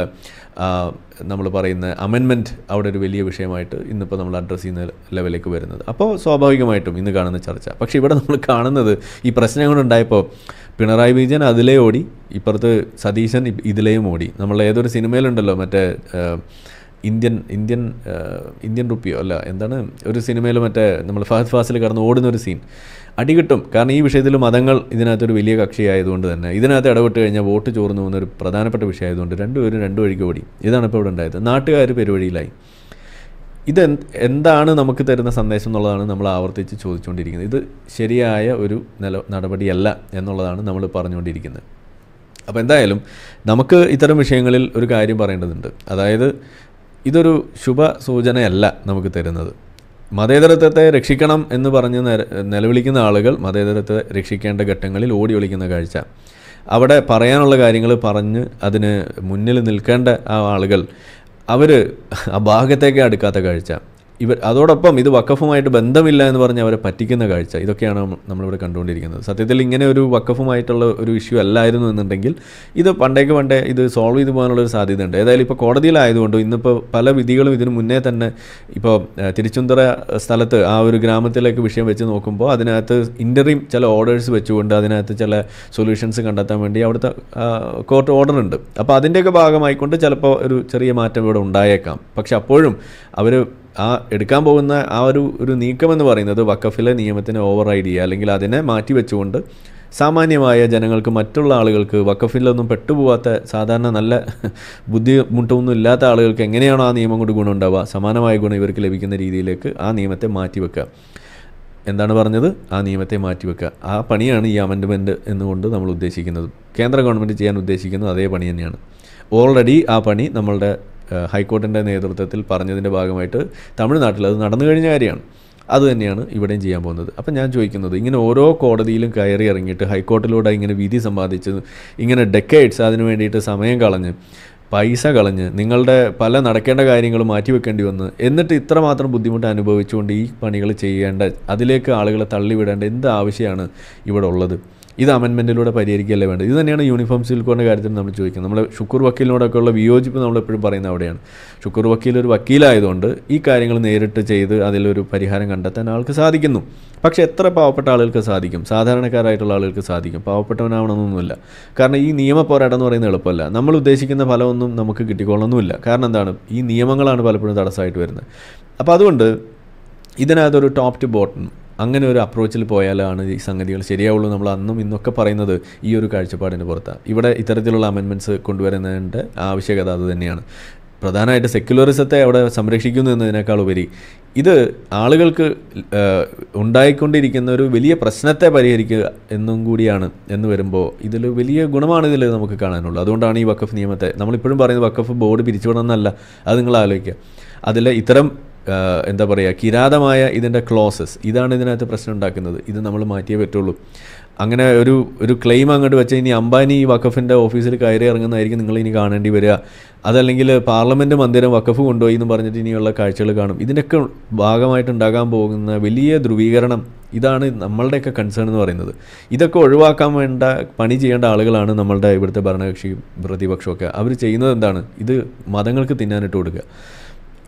നമ്മൾ പറയുന്ന അമെൻമെൻറ്റ് അവിടെ ഒരു വലിയ വിഷയമായിട്ട് ഇന്നിപ്പോൾ നമ്മൾ അഡ്രസ്സ് ചെയ്യുന്ന ലെവലിലേക്ക് വരുന്നത് അപ്പോൾ സ്വാഭാവികമായിട്ടും ഇന്ന് കാണുന്ന ചർച്ച പക്ഷേ ഇവിടെ നമ്മൾ കാണുന്നത് ഈ പ്രശ്നങ്ങളുണ്ടായപ്പോൾ പിണറായി വിജയൻ അതിലേ ഓടി ഇപ്പുറത്ത് സതീശൻ ഇതിലേയും ഓടി നമ്മൾ ഏതൊരു സിനിമയിലുണ്ടല്ലോ മറ്റേ ഇന്ത്യൻ ഇന്ത്യൻ ഇന്ത്യൻ റുപ്പിയോ അല്ല എന്താണ് ഒരു സിനിമയിൽ മറ്റേ നമ്മൾ ഫഹദ് ഫാസിൽ കടന്ന് ഓടുന്ന ഒരു സീൻ അടി കിട്ടും കാരണം ഈ വിഷയത്തിൽ മതങ്ങൾ ഇതിനകത്തൊരു വലിയ കക്ഷിയായതുകൊണ്ട് തന്നെ ഇതിനകത്ത് ഇടപെട്ട് കഴിഞ്ഞാൽ വോട്ട് ചോർന്നു പോകുന്നൊരു ഒരു പ്രധാനപ്പെട്ട വിഷയമായതുകൊണ്ട് രണ്ടുപേരും രണ്ടു വഴിക്ക് ഓടി ഇതാണ് ഇപ്പോൾ ഇവിടെ ഉണ്ടായത് നാട്ടുകാർ പെരുവഴിയിലായി ഇത് എന്താണ് നമുക്ക് തരുന്ന സന്ദേശം എന്നുള്ളതാണ് നമ്മൾ ആവർത്തിച്ച് ചോദിച്ചുകൊണ്ടിരിക്കുന്നത് ഇത് ശരിയായ ഒരു നില നടപടിയല്ല എന്നുള്ളതാണ് നമ്മൾ പറഞ്ഞുകൊണ്ടിരിക്കുന്നത് അപ്പോൾ എന്തായാലും നമുക്ക് ഇത്തരം വിഷയങ്ങളിൽ ഒരു കാര്യം പറയേണ്ടതുണ്ട് അതായത് ഇതൊരു ശുഭ സൂചനയല്ല നമുക്ക് തരുന്നത് മതേതരത്വത്തെ രക്ഷിക്കണം എന്ന് പറഞ്ഞ് നിലവിളിക്കുന്ന ആളുകൾ മതേതരത്വത്തെ രക്ഷിക്കേണ്ട ഘട്ടങ്ങളിൽ ഓടി ഒളിക്കുന്ന കാഴ്ച അവിടെ പറയാനുള്ള കാര്യങ്ങൾ പറഞ്ഞ് അതിന് മുന്നിൽ നിൽക്കേണ്ട ആ ആളുകൾ അവർ ആ ഭാഗത്തേക്ക് അടുക്കാത്ത കാഴ്ച ഇവർ അതോടൊപ്പം ഇത് വക്കഫുമായിട്ട് ബന്ധമില്ല എന്ന് പറഞ്ഞ് അവരെ പറ്റിക്കുന്ന കാഴ്ച ഇതൊക്കെയാണ് നമ്മളിവിടെ കണ്ടുകൊണ്ടിരിക്കുന്നത് സത്യത്തിൽ ഇങ്ങനെ ഒരു വക്കഫുമായിട്ടുള്ള ഒരു ഇഷ്യൂ അല്ലായിരുന്നു എന്നുണ്ടെങ്കിൽ ഇത് പണ്ടേക്ക് പണ്ടേ ഇത് സോൾവ് ചെയ്തു പോകാനുള്ളൊരു സാധ്യതയുണ്ട് ഏതായാലും ഇപ്പോൾ കോടതിയിലായതുകൊണ്ട് ഇന്നിപ്പോൾ പല വിധികളും ഇതിനു മുന്നേ തന്നെ ഇപ്പോൾ തിരുച്ചുന്തറ സ്ഥലത്ത് ആ ഒരു ഗ്രാമത്തിലേക്ക് വിഷയം വെച്ച് നോക്കുമ്പോൾ അതിനകത്ത് ഇൻ്ററിം ചില ഓർഡേഴ്സ് വെച്ചുകൊണ്ട് അതിനകത്ത് ചില സൊല്യൂഷൻസ് കണ്ടെത്താൻ വേണ്ടി അവിടുത്തെ കോർട്ട് ഓർഡർ ഉണ്ട് അപ്പോൾ അതിൻ്റെയൊക്കെ ഭാഗമായിക്കൊണ്ട് ചിലപ്പോൾ ഒരു ചെറിയ മാറ്റം ഇവിടെ ഉണ്ടായേക്കാം പക്ഷെ അപ്പോഴും അവർ ആ എടുക്കാൻ പോകുന്ന ആ ഒരു ഒരു നീക്കമെന്ന് പറയുന്നത് വക്കഫിലെ നിയമത്തിനെ ഓവർ റൈഡ് ചെയ്യുക അല്ലെങ്കിൽ അതിനെ മാറ്റിവെച്ചുകൊണ്ട് സാമാന്യമായ ജനങ്ങൾക്ക് മറ്റുള്ള ആളുകൾക്ക് വക്കഫിലൊന്നും പെട്ടുപോകാത്ത സാധാരണ നല്ല ബുദ്ധിമുട്ടൊന്നും ഇല്ലാത്ത ആളുകൾക്ക് എങ്ങനെയാണോ ആ നിയമം കൊണ്ട് ഗുണമുണ്ടാവുക സമാനമായ ഗുണം ഇവർക്ക് ലഭിക്കുന്ന രീതിയിലേക്ക് ആ നിയമത്തെ മാറ്റിവെക്കുക എന്താണ് പറഞ്ഞത് ആ നിയമത്തെ മാറ്റിവെക്കുക ആ പണിയാണ് ഈ അമെൻഡ്മെൻറ്റ് എന്നുകൊണ്ട് നമ്മൾ ഉദ്ദേശിക്കുന്നത് കേന്ദ്ര ഗവൺമെൻറ് ചെയ്യാൻ ഉദ്ദേശിക്കുന്നത് അതേ പണി തന്നെയാണ് ഓൾറെഡി ആ പണി നമ്മളുടെ ഹൈക്കോടതിൻ്റെ നേതൃത്വത്തിൽ പറഞ്ഞതിൻ്റെ ഭാഗമായിട്ട് തമിഴ്നാട്ടിൽ അത് നടന്നു കഴിഞ്ഞ കാര്യമാണ് അത് തന്നെയാണ് ഇവിടെയും ചെയ്യാൻ പോകുന്നത് അപ്പം ഞാൻ ചോദിക്കുന്നത് ഇങ്ങനെ ഓരോ കോടതിയിലും കയറി ഇറങ്ങിയിട്ട് ഹൈക്കോർട്ടിലൂടെ ഇങ്ങനെ വിധി സമ്പാദിച്ച് ഇങ്ങനെ ഡെക്കേഡ്സ് അതിന് വേണ്ടിയിട്ട് സമയം കളഞ്ഞ് പൈസ കളഞ്ഞ് നിങ്ങളുടെ പല നടക്കേണ്ട കാര്യങ്ങൾ വെക്കേണ്ടി വന്ന് എന്നിട്ട് ഇത്രമാത്രം ബുദ്ധിമുട്ട് അനുഭവിച്ചുകൊണ്ട് ഈ പണികൾ ചെയ്യേണ്ട അതിലേക്ക് ആളുകളെ തള്ളിവിടേണ്ട എന്ത് ആവശ്യമാണ് ഇവിടെ ഉള്ളത് ഇത് അമെൻമെൻറ്റിലൂടെ പരിഹരിക്കുകയല്ലേ വേണ്ടത് ഇത് തന്നെയാണ് യൂണിഫോം സിൽക്കോറിൻ്റെ കാര്യത്തിൽ നമ്മൾ ചോദിക്കുന്നത് നമ്മൾ ഷുക്കൂർ വക്കീലിനോടൊക്കെ ഉള്ള വിയോജിപ്പ് നമ്മളെപ്പോഴും പറയുന്നത് അവിടെയാണ് ഷുക്കൂർ വക്കീൽ ഒരു വക്കീലായതുകൊണ്ട് ഈ കാര്യങ്ങൾ നേരിട്ട് ചെയ്ത് അതിലൊരു പരിഹാരം കണ്ടെത്താൻ ആൾക്ക് സാധിക്കുന്നു പക്ഷെ എത്ര പാവപ്പെട്ട ആളുകൾക്ക് സാധിക്കും സാധാരണക്കാരായിട്ടുള്ള ആളുകൾക്ക് സാധിക്കും പാവപ്പെട്ടവനാവണമെന്നൊന്നുമില്ല കാരണം ഈ നിയമ പോരാട്ടം എന്ന് പറയുന്നത് എളുപ്പമല്ല നമ്മൾ ഉദ്ദേശിക്കുന്ന ഫലമൊന്നും നമുക്ക് കിട്ടിക്കൊള്ളണമെന്നില്ല കാരണം എന്താണ് ഈ നിയമങ്ങളാണ് പലപ്പോഴും തടസ്സമായിട്ട് വരുന്നത് അപ്പോൾ അതുകൊണ്ട് ഇതിനകത്തൊരു ടോപ്പ് ടു ബോട്ടം അങ്ങനെ ഒരു അപ്രോച്ചിൽ പോയാലാണ് ഈ സംഗതികൾ ശരിയാവുള്ളൂ നമ്മൾ അന്നും ഇന്നൊക്കെ പറയുന്നത് ഈ ഒരു കാഴ്ചപ്പാടിന് പുറത്താണ് ഇവിടെ ഇത്തരത്തിലുള്ള അമെൻമെൻറ്റ്സ് കൊണ്ടുവരുന്നതിൻ്റെ ആവശ്യകത അത് തന്നെയാണ് പ്രധാനമായിട്ട് സെക്യുലറിസത്തെ അവിടെ സംരക്ഷിക്കുന്നു എന്നതിനേക്കാൾ ഉപരി ഇത് ആളുകൾക്ക് ഉണ്ടായിക്കൊണ്ടിരിക്കുന്ന ഒരു വലിയ പ്രശ്നത്തെ പരിഹരിക്കുക എന്നും കൂടിയാണ് എന്ന് വരുമ്പോൾ ഇതിൽ വലിയ ഗുണമാണ് ഇതിൽ നമുക്ക് കാണാനുള്ളത് അതുകൊണ്ടാണ് ഈ വക്കഫ് നിയമത്തെ നമ്മളിപ്പോഴും പറയുന്നത് വക്കഫ് ബോർഡ് പിരിച്ചുവിടണം എന്നല്ല അത് നിങ്ങൾ ആലോചിക്കുക അതിൽ ഇത്തരം എന്താ പറയുക കിരാതമായ ഇതിൻ്റെ ക്ലോസസ് ഇതാണ് ഇതിനകത്ത് പ്രശ്നം ഉണ്ടാക്കുന്നത് ഇത് നമ്മൾ മാറ്റിയേ പറ്റുള്ളൂ അങ്ങനെ ഒരു ഒരു ക്ലെയിം അങ്ങോട്ട് വെച്ചാൽ ഇനി അംബാനി ഈ വഖഫിൻ്റെ ഓഫീസിൽ കയറി ഇറങ്ങുന്നതായിരിക്കും നിങ്ങൾ ഇനി കാണേണ്ടി വരിക അതല്ലെങ്കിൽ പാർലമെൻറ്റ് മന്ദിരം വഖഫ് കൊണ്ടുപോയി എന്ന് പറഞ്ഞിട്ട് ഇനിയുള്ള കാഴ്ചകൾ കാണും ഇതിൻ്റെയൊക്കെ ഭാഗമായിട്ടുണ്ടാകാൻ പോകുന്ന വലിയ ധ്രുവീകരണം ഇതാണ് നമ്മളുടെയൊക്കെ കൺസേൺ എന്ന് പറയുന്നത് ഇതൊക്കെ ഒഴിവാക്കാൻ വേണ്ട പണി ചെയ്യേണ്ട ആളുകളാണ് നമ്മളുടെ ഇവിടുത്തെ ഭരണകക്ഷിയും പ്രതിപക്ഷമൊക്കെ അവർ ചെയ്യുന്നത് എന്താണ് ഇത് മതങ്ങൾക്ക് തിന്നാനിട്ട് കൊടുക്കുക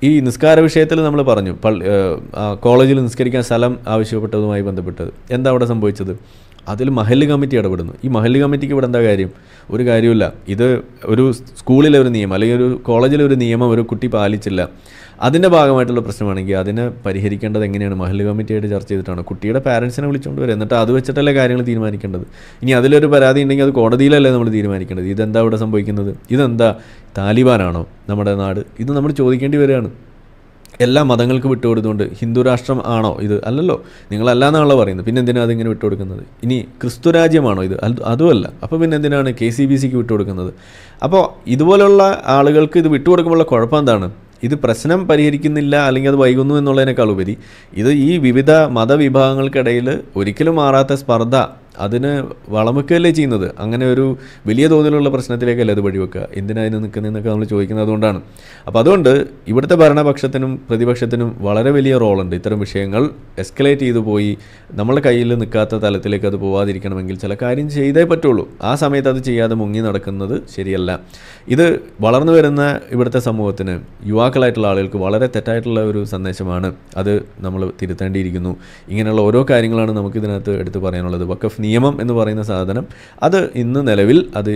ഈ നിസ്കാര വിഷയത്തിൽ നമ്മൾ പറഞ്ഞു കോളേജിൽ നിസ്കരിക്കാൻ സ്ഥലം ആവശ്യപ്പെട്ടതുമായി ബന്ധപ്പെട്ടത് എന്താ അവിടെ സംഭവിച്ചത് അതിൽ മഹല്ല് കമ്മിറ്റി ഇടപെടുന്നു ഈ മഹല്ല് കമ്മിറ്റിക്ക് ഇവിടെ എന്താ കാര്യം ഒരു കാര്യമില്ല ഇത് ഒരു സ്കൂളിലെ ഒരു നിയമം അല്ലെങ്കിൽ ഒരു കോളേജിലെ ഒരു നിയമം ഒരു കുട്ടി പാലിച്ചില്ല അതിൻ്റെ ഭാഗമായിട്ടുള്ള പ്രശ്നമാണെങ്കിൽ അതിനെ പരിഹരിക്കേണ്ടത് എങ്ങനെയാണ് മഹല്ല് കമ്മിറ്റിയായിട്ട് ചർച്ച ചെയ്തിട്ടാണ് കുട്ടിയുടെ പാരൻസിനെ വിളിച്ചുകൊണ്ട് വരിക എന്നിട്ട് അത് വെച്ചിട്ടല്ലേ കാര്യങ്ങൾ തീരുമാനിക്കേണ്ടത് ഇനി അതിലൊരു പരാതി ഉണ്ടെങ്കിൽ അത് കോടതിയിലല്ലേ നമ്മൾ തീരുമാനിക്കേണ്ടത് ഇതെന്താ ഇവിടെ സംഭവിക്കുന്നത് ഇതെന്താ താലിബാനാണോ നമ്മുടെ നാട് ഇത് നമ്മൾ ചോദിക്കേണ്ടി വരികയാണ് എല്ലാ മതങ്ങൾക്ക് വിട്ടുകൊടുത്തുകൊണ്ട് ഹിന്ദു രാഷ്ട്രം ആണോ ഇത് അല്ലല്ലോ നിങ്ങളല്ല എന്നാണല്ലോ പറയുന്നത് പിന്നെ എന്തിനാണ് അതിങ്ങനെ വിട്ടുകൊടുക്കുന്നത് ഇനി ക്രിസ്തു രാജ്യമാണോ ഇത് അതുമല്ല അപ്പോൾ പിന്നെ എന്തിനാണ് കെ സി ബി സിക്ക് വിട്ടുകൊടുക്കുന്നത് അപ്പോൾ ഇതുപോലുള്ള ആളുകൾക്ക് ഇത് വിട്ടുകൊടുക്കുമ്പോൾ കുഴപ്പം എന്താണ് ഇത് പ്രശ്നം പരിഹരിക്കുന്നില്ല അല്ലെങ്കിൽ അത് വൈകുന്നു എന്നുള്ളതിനേക്കാൾ ഉപരി ഇത് ഈ വിവിധ മതവിഭാഗങ്ങൾക്കിടയിൽ ഒരിക്കലും മാറാത്ത സ്പർദ്ധ അതിന് വളമിക്കുകയല്ലേ ചെയ്യുന്നത് അങ്ങനെ ഒരു വലിയ തോതിലുള്ള പ്രശ്നത്തിലേക്കല്ല അത് വഴിവെക്കുക എന്തിനായി എന്നൊക്കെ നമ്മൾ ചോദിക്കുന്നത് അതുകൊണ്ടാണ് അപ്പോൾ അതുകൊണ്ട് ഇവിടുത്തെ ഭരണപക്ഷത്തിനും പ്രതിപക്ഷത്തിനും വളരെ വലിയ റോളുണ്ട് ഇത്തരം വിഷയങ്ങൾ എസ്കലേറ്റ് ചെയ്തു പോയി നമ്മളെ കയ്യിൽ നിൽക്കാത്ത തലത്തിലേക്ക് അത് പോവാതിരിക്കണമെങ്കിൽ ചില കാര്യം ചെയ്തേ പറ്റുള്ളൂ ആ സമയത്ത് അത് ചെയ്യാതെ മുങ്ങി നടക്കുന്നത് ശരിയല്ല ഇത് വളർന്നു വരുന്ന ഇവിടുത്തെ സമൂഹത്തിന് യുവാക്കളായിട്ടുള്ള ആളുകൾക്ക് വളരെ തെറ്റായിട്ടുള്ള ഒരു സന്ദേശമാണ് അത് നമ്മൾ തിരുത്തേണ്ടിയിരിക്കുന്നു ഇങ്ങനെയുള്ള ഓരോ കാര്യങ്ങളാണ് നമുക്കിതിനകത്ത് എടുത്തു പറയാനുള്ളത് വക്കഫ് നിയമം എന്ന് പറയുന്ന സാധനം അത് ഇന്ന് നിലവിൽ അത്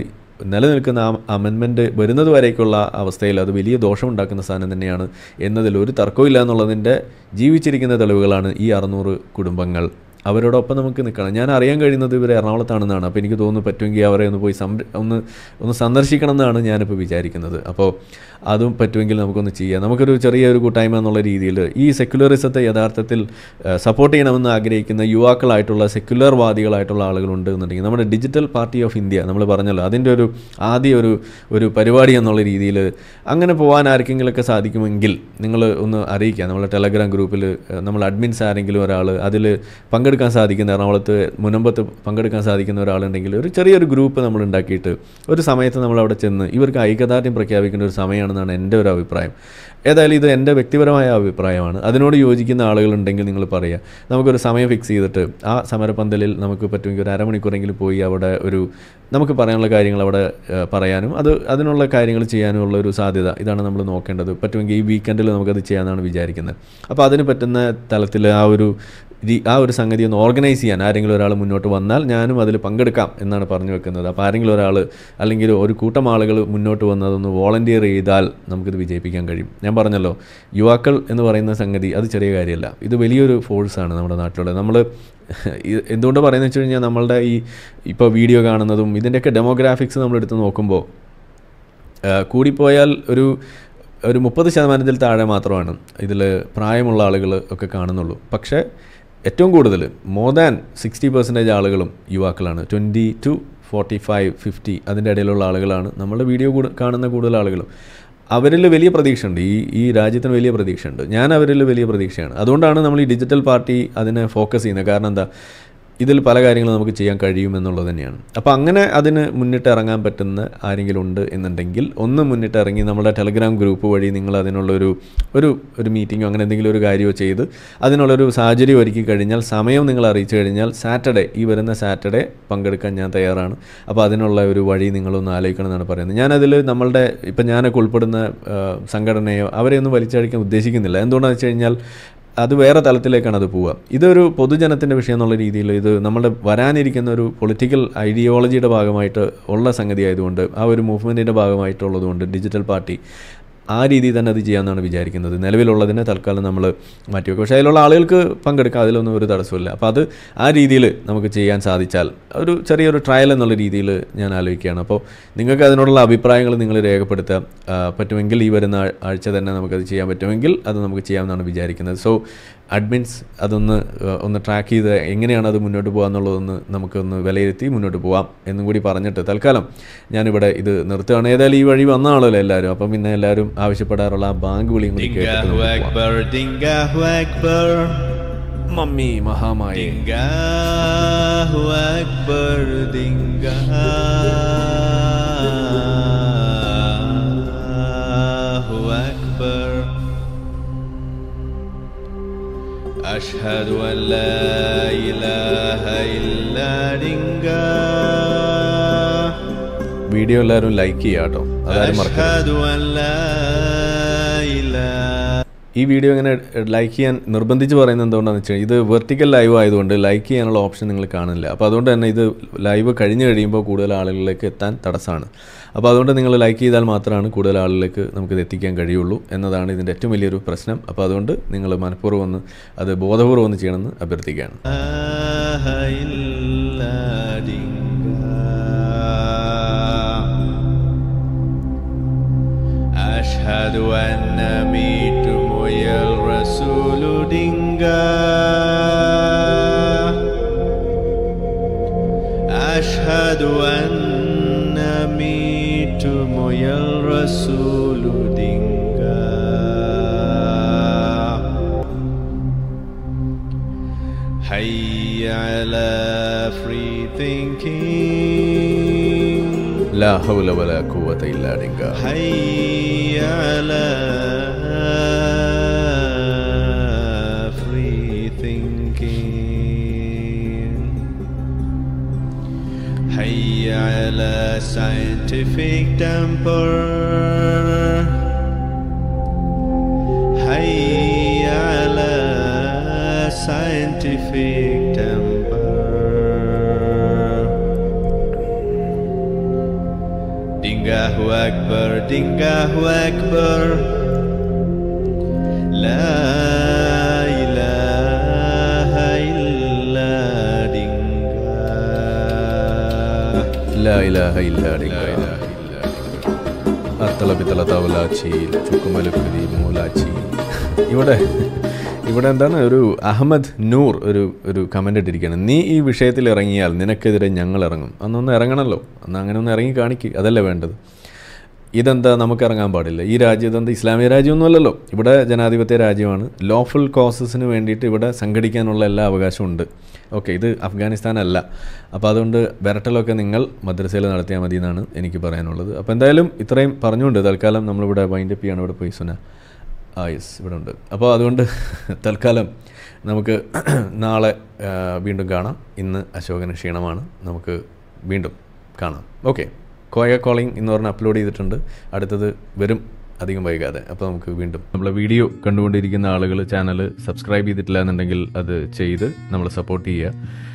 നിലനിൽക്കുന്ന ആ അമെൻമെൻറ്റ് വരുന്നത് വരേക്കുള്ള അവസ്ഥയിൽ അത് വലിയ ദോഷമുണ്ടാക്കുന്ന സാധനം തന്നെയാണ് എന്നതിൽ ഒരു തർക്കമില്ല എന്നുള്ളതിൻ്റെ ജീവിച്ചിരിക്കുന്ന തെളിവുകളാണ് ഈ അറുന്നൂറ് കുടുംബങ്ങൾ അവരോടൊപ്പം നമുക്ക് നിൽക്കണം ഞാൻ അറിയാൻ കഴിയുന്നത് ഇവർ എറണാകുളത്താണെന്നാണ് അപ്പോൾ എനിക്ക് തോന്നുന്നു പറ്റുമെങ്കിൽ അവരെ ഒന്ന് പോയി സംര ഒന്ന് ഒന്ന് സന്ദർശിക്കണം എന്നാണ് ഞാനിപ്പോൾ വിചാരിക്കുന്നത് അപ്പോൾ അതും പറ്റുമെങ്കിൽ നമുക്കൊന്ന് ചെയ്യാം നമുക്കൊരു ചെറിയൊരു കൂട്ടായ്മ എന്നുള്ള രീതിയിൽ ഈ സെക്യുലറിസത്തെ യഥാർത്ഥത്തിൽ സപ്പോർട്ട് ചെയ്യണമെന്ന് ആഗ്രഹിക്കുന്ന യുവാക്കളായിട്ടുള്ള സെക്യുലർവാദികളായിട്ടുള്ള ആളുകളുണ്ട് എന്നുണ്ടെങ്കിൽ നമ്മുടെ ഡിജിറ്റൽ പാർട്ടി ഓഫ് ഇന്ത്യ നമ്മൾ പറഞ്ഞല്ലോ അതിൻ്റെ ഒരു ആദ്യ ഒരു ഒരു പരിപാടി എന്നുള്ള രീതിയിൽ അങ്ങനെ പോകാൻ ആർക്കെങ്കിലുമൊക്കെ സാധിക്കുമെങ്കിൽ നിങ്ങൾ ഒന്ന് അറിയിക്കുക നമ്മളെ ടെലഗ്രാം ഗ്രൂപ്പിൽ നമ്മൾ അഡ്മിൻസ് ആരെങ്കിലും ഒരാൾ അതിൽ പങ്കെടുക്കുക പങ്കെടുക്കാൻ സാധിക്കുന്ന എറണാകുളത്ത് മുനമ്പത്ത് പങ്കെടുക്കാൻ സാധിക്കുന്ന ഒരാളുണ്ടെങ്കിൽ ഒരു ചെറിയൊരു ഗ്രൂപ്പ് നമ്മൾ ഉണ്ടാക്കിയിട്ട് ഒരു സമയത്ത് നമ്മൾ അവിടെ ചെന്ന് ഇവർക്ക് ഐക്യദാർഢ്യം പ്രഖ്യാപിക്കേണ്ട ഒരു സമയമാണെന്നാണ് എൻ്റെ ഒരു അഭിപ്രായം ഏതായാലും ഇത് എൻ്റെ വ്യക്തിപരമായ അഭിപ്രായമാണ് അതിനോട് യോജിക്കുന്ന ആളുകളുണ്ടെങ്കിൽ നിങ്ങൾ പറയുക നമുക്കൊരു സമയം ഫിക്സ് ചെയ്തിട്ട് ആ സമരപന്തലിൽ നമുക്ക് പറ്റുമെങ്കിൽ ഒരു അരമണിക്കൂറെങ്കിലും പോയി അവിടെ ഒരു നമുക്ക് പറയാനുള്ള കാര്യങ്ങൾ അവിടെ പറയാനും അത് അതിനുള്ള കാര്യങ്ങൾ ചെയ്യാനുമുള്ള ഒരു സാധ്യത ഇതാണ് നമ്മൾ നോക്കേണ്ടത് പറ്റുമെങ്കിൽ ഈ വീക്കെൻഡിൽ നമുക്കത് ചെയ്യാമെന്നാണ് വിചാരിക്കുന്നത് അപ്പോൾ അതിന് പറ്റുന്ന തലത്തിൽ ആ ഒരു ആ ഒരു സംഗതി ഒന്ന് ഓർഗനൈസ് ചെയ്യാൻ ആരെങ്കിലും ഒരാൾ മുന്നോട്ട് വന്നാൽ ഞാനും അതിൽ പങ്കെടുക്കാം എന്നാണ് പറഞ്ഞു വെക്കുന്നത് അപ്പോൾ ആരെങ്കിലും ഒരാൾ അല്ലെങ്കിൽ ഒരു കൂട്ടം ആളുകൾ മുന്നോട്ട് വന്നതൊന്ന് വോളണ്ടിയർ ചെയ്താൽ നമുക്കിത് വിജയിപ്പിക്കാൻ കഴിയും ഞാൻ പറഞ്ഞല്ലോ യുവാക്കൾ എന്ന് പറയുന്ന സംഗതി അത് ചെറിയ കാര്യമല്ല ഇത് വലിയൊരു ഫോഴ്സാണ് നമ്മുടെ നാട്ടിലുള്ളത് നമ്മൾ എന്തുകൊണ്ട് പറയുന്നത് വെച്ച് കഴിഞ്ഞാൽ നമ്മളുടെ ഈ ഇപ്പോൾ വീഡിയോ കാണുന്നതും ഇതിൻ്റെയൊക്കെ ഡെമോഗ്രാഫിക്സ് നമ്മൾ നോക്കുമ്പോൾ കൂടിപ്പോയാൽ ഒരു ഒരു മുപ്പത് ശതമാനത്തിൽ താഴെ മാത്രമാണ് ഇതിൽ പ്രായമുള്ള ആളുകൾ ഒക്കെ കാണുന്നുള്ളൂ പക്ഷേ ഏറ്റവും കൂടുതൽ മോർ ദാൻ സിക്സ്റ്റി പെർസെൻറ്റേജ് ആളുകളും യുവാക്കളാണ് twenty to forty five fifty അതിൻ്റെ ഇടയിലുള്ള ആളുകളാണ് നമ്മളുടെ വീഡിയോ കാണുന്ന കൂടുതൽ ആളുകളും അവരിൽ വലിയ പ്രതീക്ഷയുണ്ട് ഈ ഈ രാജ്യത്തിന് വലിയ പ്രതീക്ഷയുണ്ട് ഞാൻ അവരിൽ വലിയ പ്രതീക്ഷയാണ് അതുകൊണ്ടാണ് നമ്മൾ ഈ ഡിജിറ്റൽ പാർട്ടി അതിനെ ഫോക്കസ് ചെയ്യുന്നത് കാരണം എന്താ ഇതിൽ പല കാര്യങ്ങളും നമുക്ക് ചെയ്യാൻ കഴിയുമെന്നുള്ളത് തന്നെയാണ് അപ്പോൾ അങ്ങനെ അതിന് മുന്നിട്ട് ഇറങ്ങാൻ പറ്റുന്ന ആരെങ്കിലും ഉണ്ട് എന്നുണ്ടെങ്കിൽ ഒന്ന് മുന്നിട്ട് ഇറങ്ങി നമ്മുടെ ടെലഗ്രാം ഗ്രൂപ്പ് വഴി നിങ്ങൾ അതിനുള്ളൊരു ഒരു ഒരു മീറ്റിങ്ങോ അങ്ങനെ എന്തെങ്കിലും ഒരു കാര്യമോ ചെയ്ത് അതിനുള്ളൊരു സാഹചര്യം ഒരുക്കി കഴിഞ്ഞാൽ സമയം നിങ്ങൾ അറിയിച്ചു കഴിഞ്ഞാൽ സാറ്റർഡേ ഈ വരുന്ന സാറ്റർഡേ പങ്കെടുക്കാൻ ഞാൻ തയ്യാറാണ് അപ്പോൾ അതിനുള്ള ഒരു വഴി നിങ്ങളൊന്ന് ആലോചിക്കണം എന്നാണ് പറയുന്നത് ഞാനതിൽ നമ്മളുടെ ഇപ്പം ഞാനൊക്കെ ഉൾപ്പെടുന്ന സംഘടനയോ അവരെയൊന്നും വലിച്ചഴിക്കാൻ ഉദ്ദേശിക്കുന്നില്ല എന്തുകൊണ്ടാണെന്ന് വെച്ച് കഴിഞ്ഞാൽ അത് വേറെ തലത്തിലേക്കാണ് അത് പോവുക ഇതൊരു പൊതുജനത്തിൻ്റെ വിഷയം എന്നുള്ള രീതിയിൽ ഇത് നമ്മുടെ വരാനിരിക്കുന്ന ഒരു പൊളിറ്റിക്കൽ ഐഡിയോളജിയുടെ ഭാഗമായിട്ട് ഉള്ള സംഗതി ആയതുകൊണ്ട് ആ ഒരു മൂവ്മെൻറ്റിൻ്റെ ഭാഗമായിട്ടുള്ളതുകൊണ്ട് ഡിജിറ്റൽ പാർട്ടി ആ രീതിയിൽ തന്നെ അത് ചെയ്യാമെന്നാണ് വിചാരിക്കുന്നത് നിലവിലുള്ളതിനെ തൽക്കാലം നമ്മൾ മാറ്റിവെക്കും പക്ഷേ അതിലുള്ള ആളുകൾക്ക് പങ്കെടുക്കാം അതിലൊന്നും ഒരു തടസ്സമില്ല അപ്പോൾ അത് ആ രീതിയിൽ നമുക്ക് ചെയ്യാൻ സാധിച്ചാൽ ഒരു ചെറിയൊരു ട്രയൽ എന്നുള്ള രീതിയിൽ ഞാൻ ആലോചിക്കുകയാണ് അപ്പോൾ നിങ്ങൾക്ക് അതിനോടുള്ള അഭിപ്രായങ്ങൾ നിങ്ങൾ രേഖപ്പെടുത്താൻ പറ്റുമെങ്കിൽ ഈ വരുന്ന ആഴ്ച തന്നെ നമുക്കത് ചെയ്യാൻ പറ്റുമെങ്കിൽ അത് നമുക്ക് ചെയ്യാമെന്നാണ് വിചാരിക്കുന്നത് സോ അഡ്മിൻസ് അതൊന്ന് ഒന്ന് ട്രാക്ക് ചെയ്ത് എങ്ങനെയാണ് അത് മുന്നോട്ട് പോകുക എന്നുള്ളതൊന്ന് നമുക്കൊന്ന് വിലയിരുത്തി മുന്നോട്ട് പോകാം എന്നും കൂടി പറഞ്ഞിട്ട് തൽക്കാലം ഞാനിവിടെ ഇത് നിർത്തുകയാണ് ഏതായാലും ഈ വഴി വന്ന ആളല്ലേ എല്ലാവരും അപ്പം പിന്നെ എല്ലാവരും ആവശ്യപ്പെടാറുള്ള ആ ബാങ്ക് വിളിയും കൂടി മമ്മി മഹാമായ أشهد വീഡിയോ എല്ലാവരും ലൈക്ക് ചെയ്യാട്ടോ കേട്ടോ അതാരും ഈ വീഡിയോ ഇങ്ങനെ ലൈക്ക് ചെയ്യാൻ നിർബന്ധിച്ച് പറയുന്നത് എന്തുകൊണ്ടാണെന്ന് വെച്ചാൽ ഇത് വെർട്ടിക്കൽ ലൈവ് ആയതുകൊണ്ട് ലൈക്ക് ചെയ്യാനുള്ള ഓപ്ഷൻ നിങ്ങൾ കാണില്ല അപ്പോൾ അതുകൊണ്ട് തന്നെ ഇത് ലൈവ് കഴിഞ്ഞ് കഴിയുമ്പോൾ കൂടുതൽ ആളുകളിലേക്ക് എത്താൻ തടസ്സമാണ് അപ്പോൾ അതുകൊണ്ട് നിങ്ങൾ ലൈക്ക് ചെയ്താൽ മാത്രമാണ് കൂടുതൽ ആളുകളിലേക്ക് നമുക്കിത് എത്തിക്കാൻ കഴിയുള്ളൂ എന്നതാണ് ഇതിൻ്റെ ഏറ്റവും വലിയൊരു പ്രശ്നം അപ്പോൾ അതുകൊണ്ട് നിങ്ങൾ മനഃപൂർവ്വം ഒന്ന് അത് ബോധപൂർവ്വം ഒന്ന് ചെയ്യണമെന്ന് അഭ്യർത്ഥിക്കുകയാണ് أشهد أن ميت الرسول دينغا أشهد أن الرسول دينجا حي على free thinking لا حول ولا قوة إلا بالله حي على free thinking حي على science scientific temper Hai ala scientific temper Dinggah wakber, Dinggah wakber. ഇവിടെ ഇവിടെ എന്താണ് ഒരു അഹമ്മദ് നൂർ ഒരു ഒരു കമൻ്റ് ഇട്ടിരിക്കുകയാണ് നീ ഈ വിഷയത്തിൽ ഇറങ്ങിയാൽ നിനക്കെതിരെ ഞങ്ങൾ ഇറങ്ങും അന്നൊന്ന് ഇറങ്ങണമല്ലോ അന്ന് അങ്ങനെ ഒന്ന് ഇറങ്ങി കാണിക്കുക അതല്ലേ വേണ്ടത് ഇതെന്താ നമുക്ക് ഇറങ്ങാൻ പാടില്ല ഈ രാജ്യം ഇതെന്താ ഇസ്ലാമിക രാജ്യമൊന്നുമല്ലല്ലോ ഇവിടെ ജനാധിപത്യ രാജ്യമാണ് ലോഫുൾ കോസസിന് വേണ്ടിയിട്ട് ഇവിടെ സംഘടിക്കാനുള്ള എല്ലാ അവകാശവും ഉണ്ട് ഓക്കെ ഇത് അഫ്ഗാനിസ്ഥാനല്ല അപ്പോൾ അതുകൊണ്ട് വിരട്ടലൊക്കെ നിങ്ങൾ മദ്രസയിൽ നടത്തിയാൽ മതി എന്നാണ് എനിക്ക് പറയാനുള്ളത് അപ്പോൾ എന്തായാലും ഇത്രയും പറഞ്ഞുകൊണ്ട് തൽക്കാലം നമ്മളിവിടെ വൈൻഡപ്പ് ചെയ്യാണ് ഇവിടെ പോയി സുന ആ യെസ് ഇവിടെ ഉണ്ട് അപ്പോൾ അതുകൊണ്ട് തൽക്കാലം നമുക്ക് നാളെ വീണ്ടും കാണാം ഇന്ന് അശോകന് ക്ഷീണമാണ് നമുക്ക് വീണ്ടും കാണാം ഓക്കെ കോയ കോളിംഗ് എന്ന് പറഞ്ഞ് അപ്ലോഡ് ചെയ്തിട്ടുണ്ട് അടുത്തത് വരും അധികം വൈകാതെ അപ്പോൾ നമുക്ക് വീണ്ടും നമ്മളെ വീഡിയോ കണ്ടുകൊണ്ടിരിക്കുന്ന ആളുകൾ ചാനൽ സബ്സ്ക്രൈബ് ചെയ്തിട്ടില്ല എന്നുണ്ടെങ്കിൽ അത് ചെയ്ത് നമ്മളെ സപ്പോർട്ട് ചെയ്യുക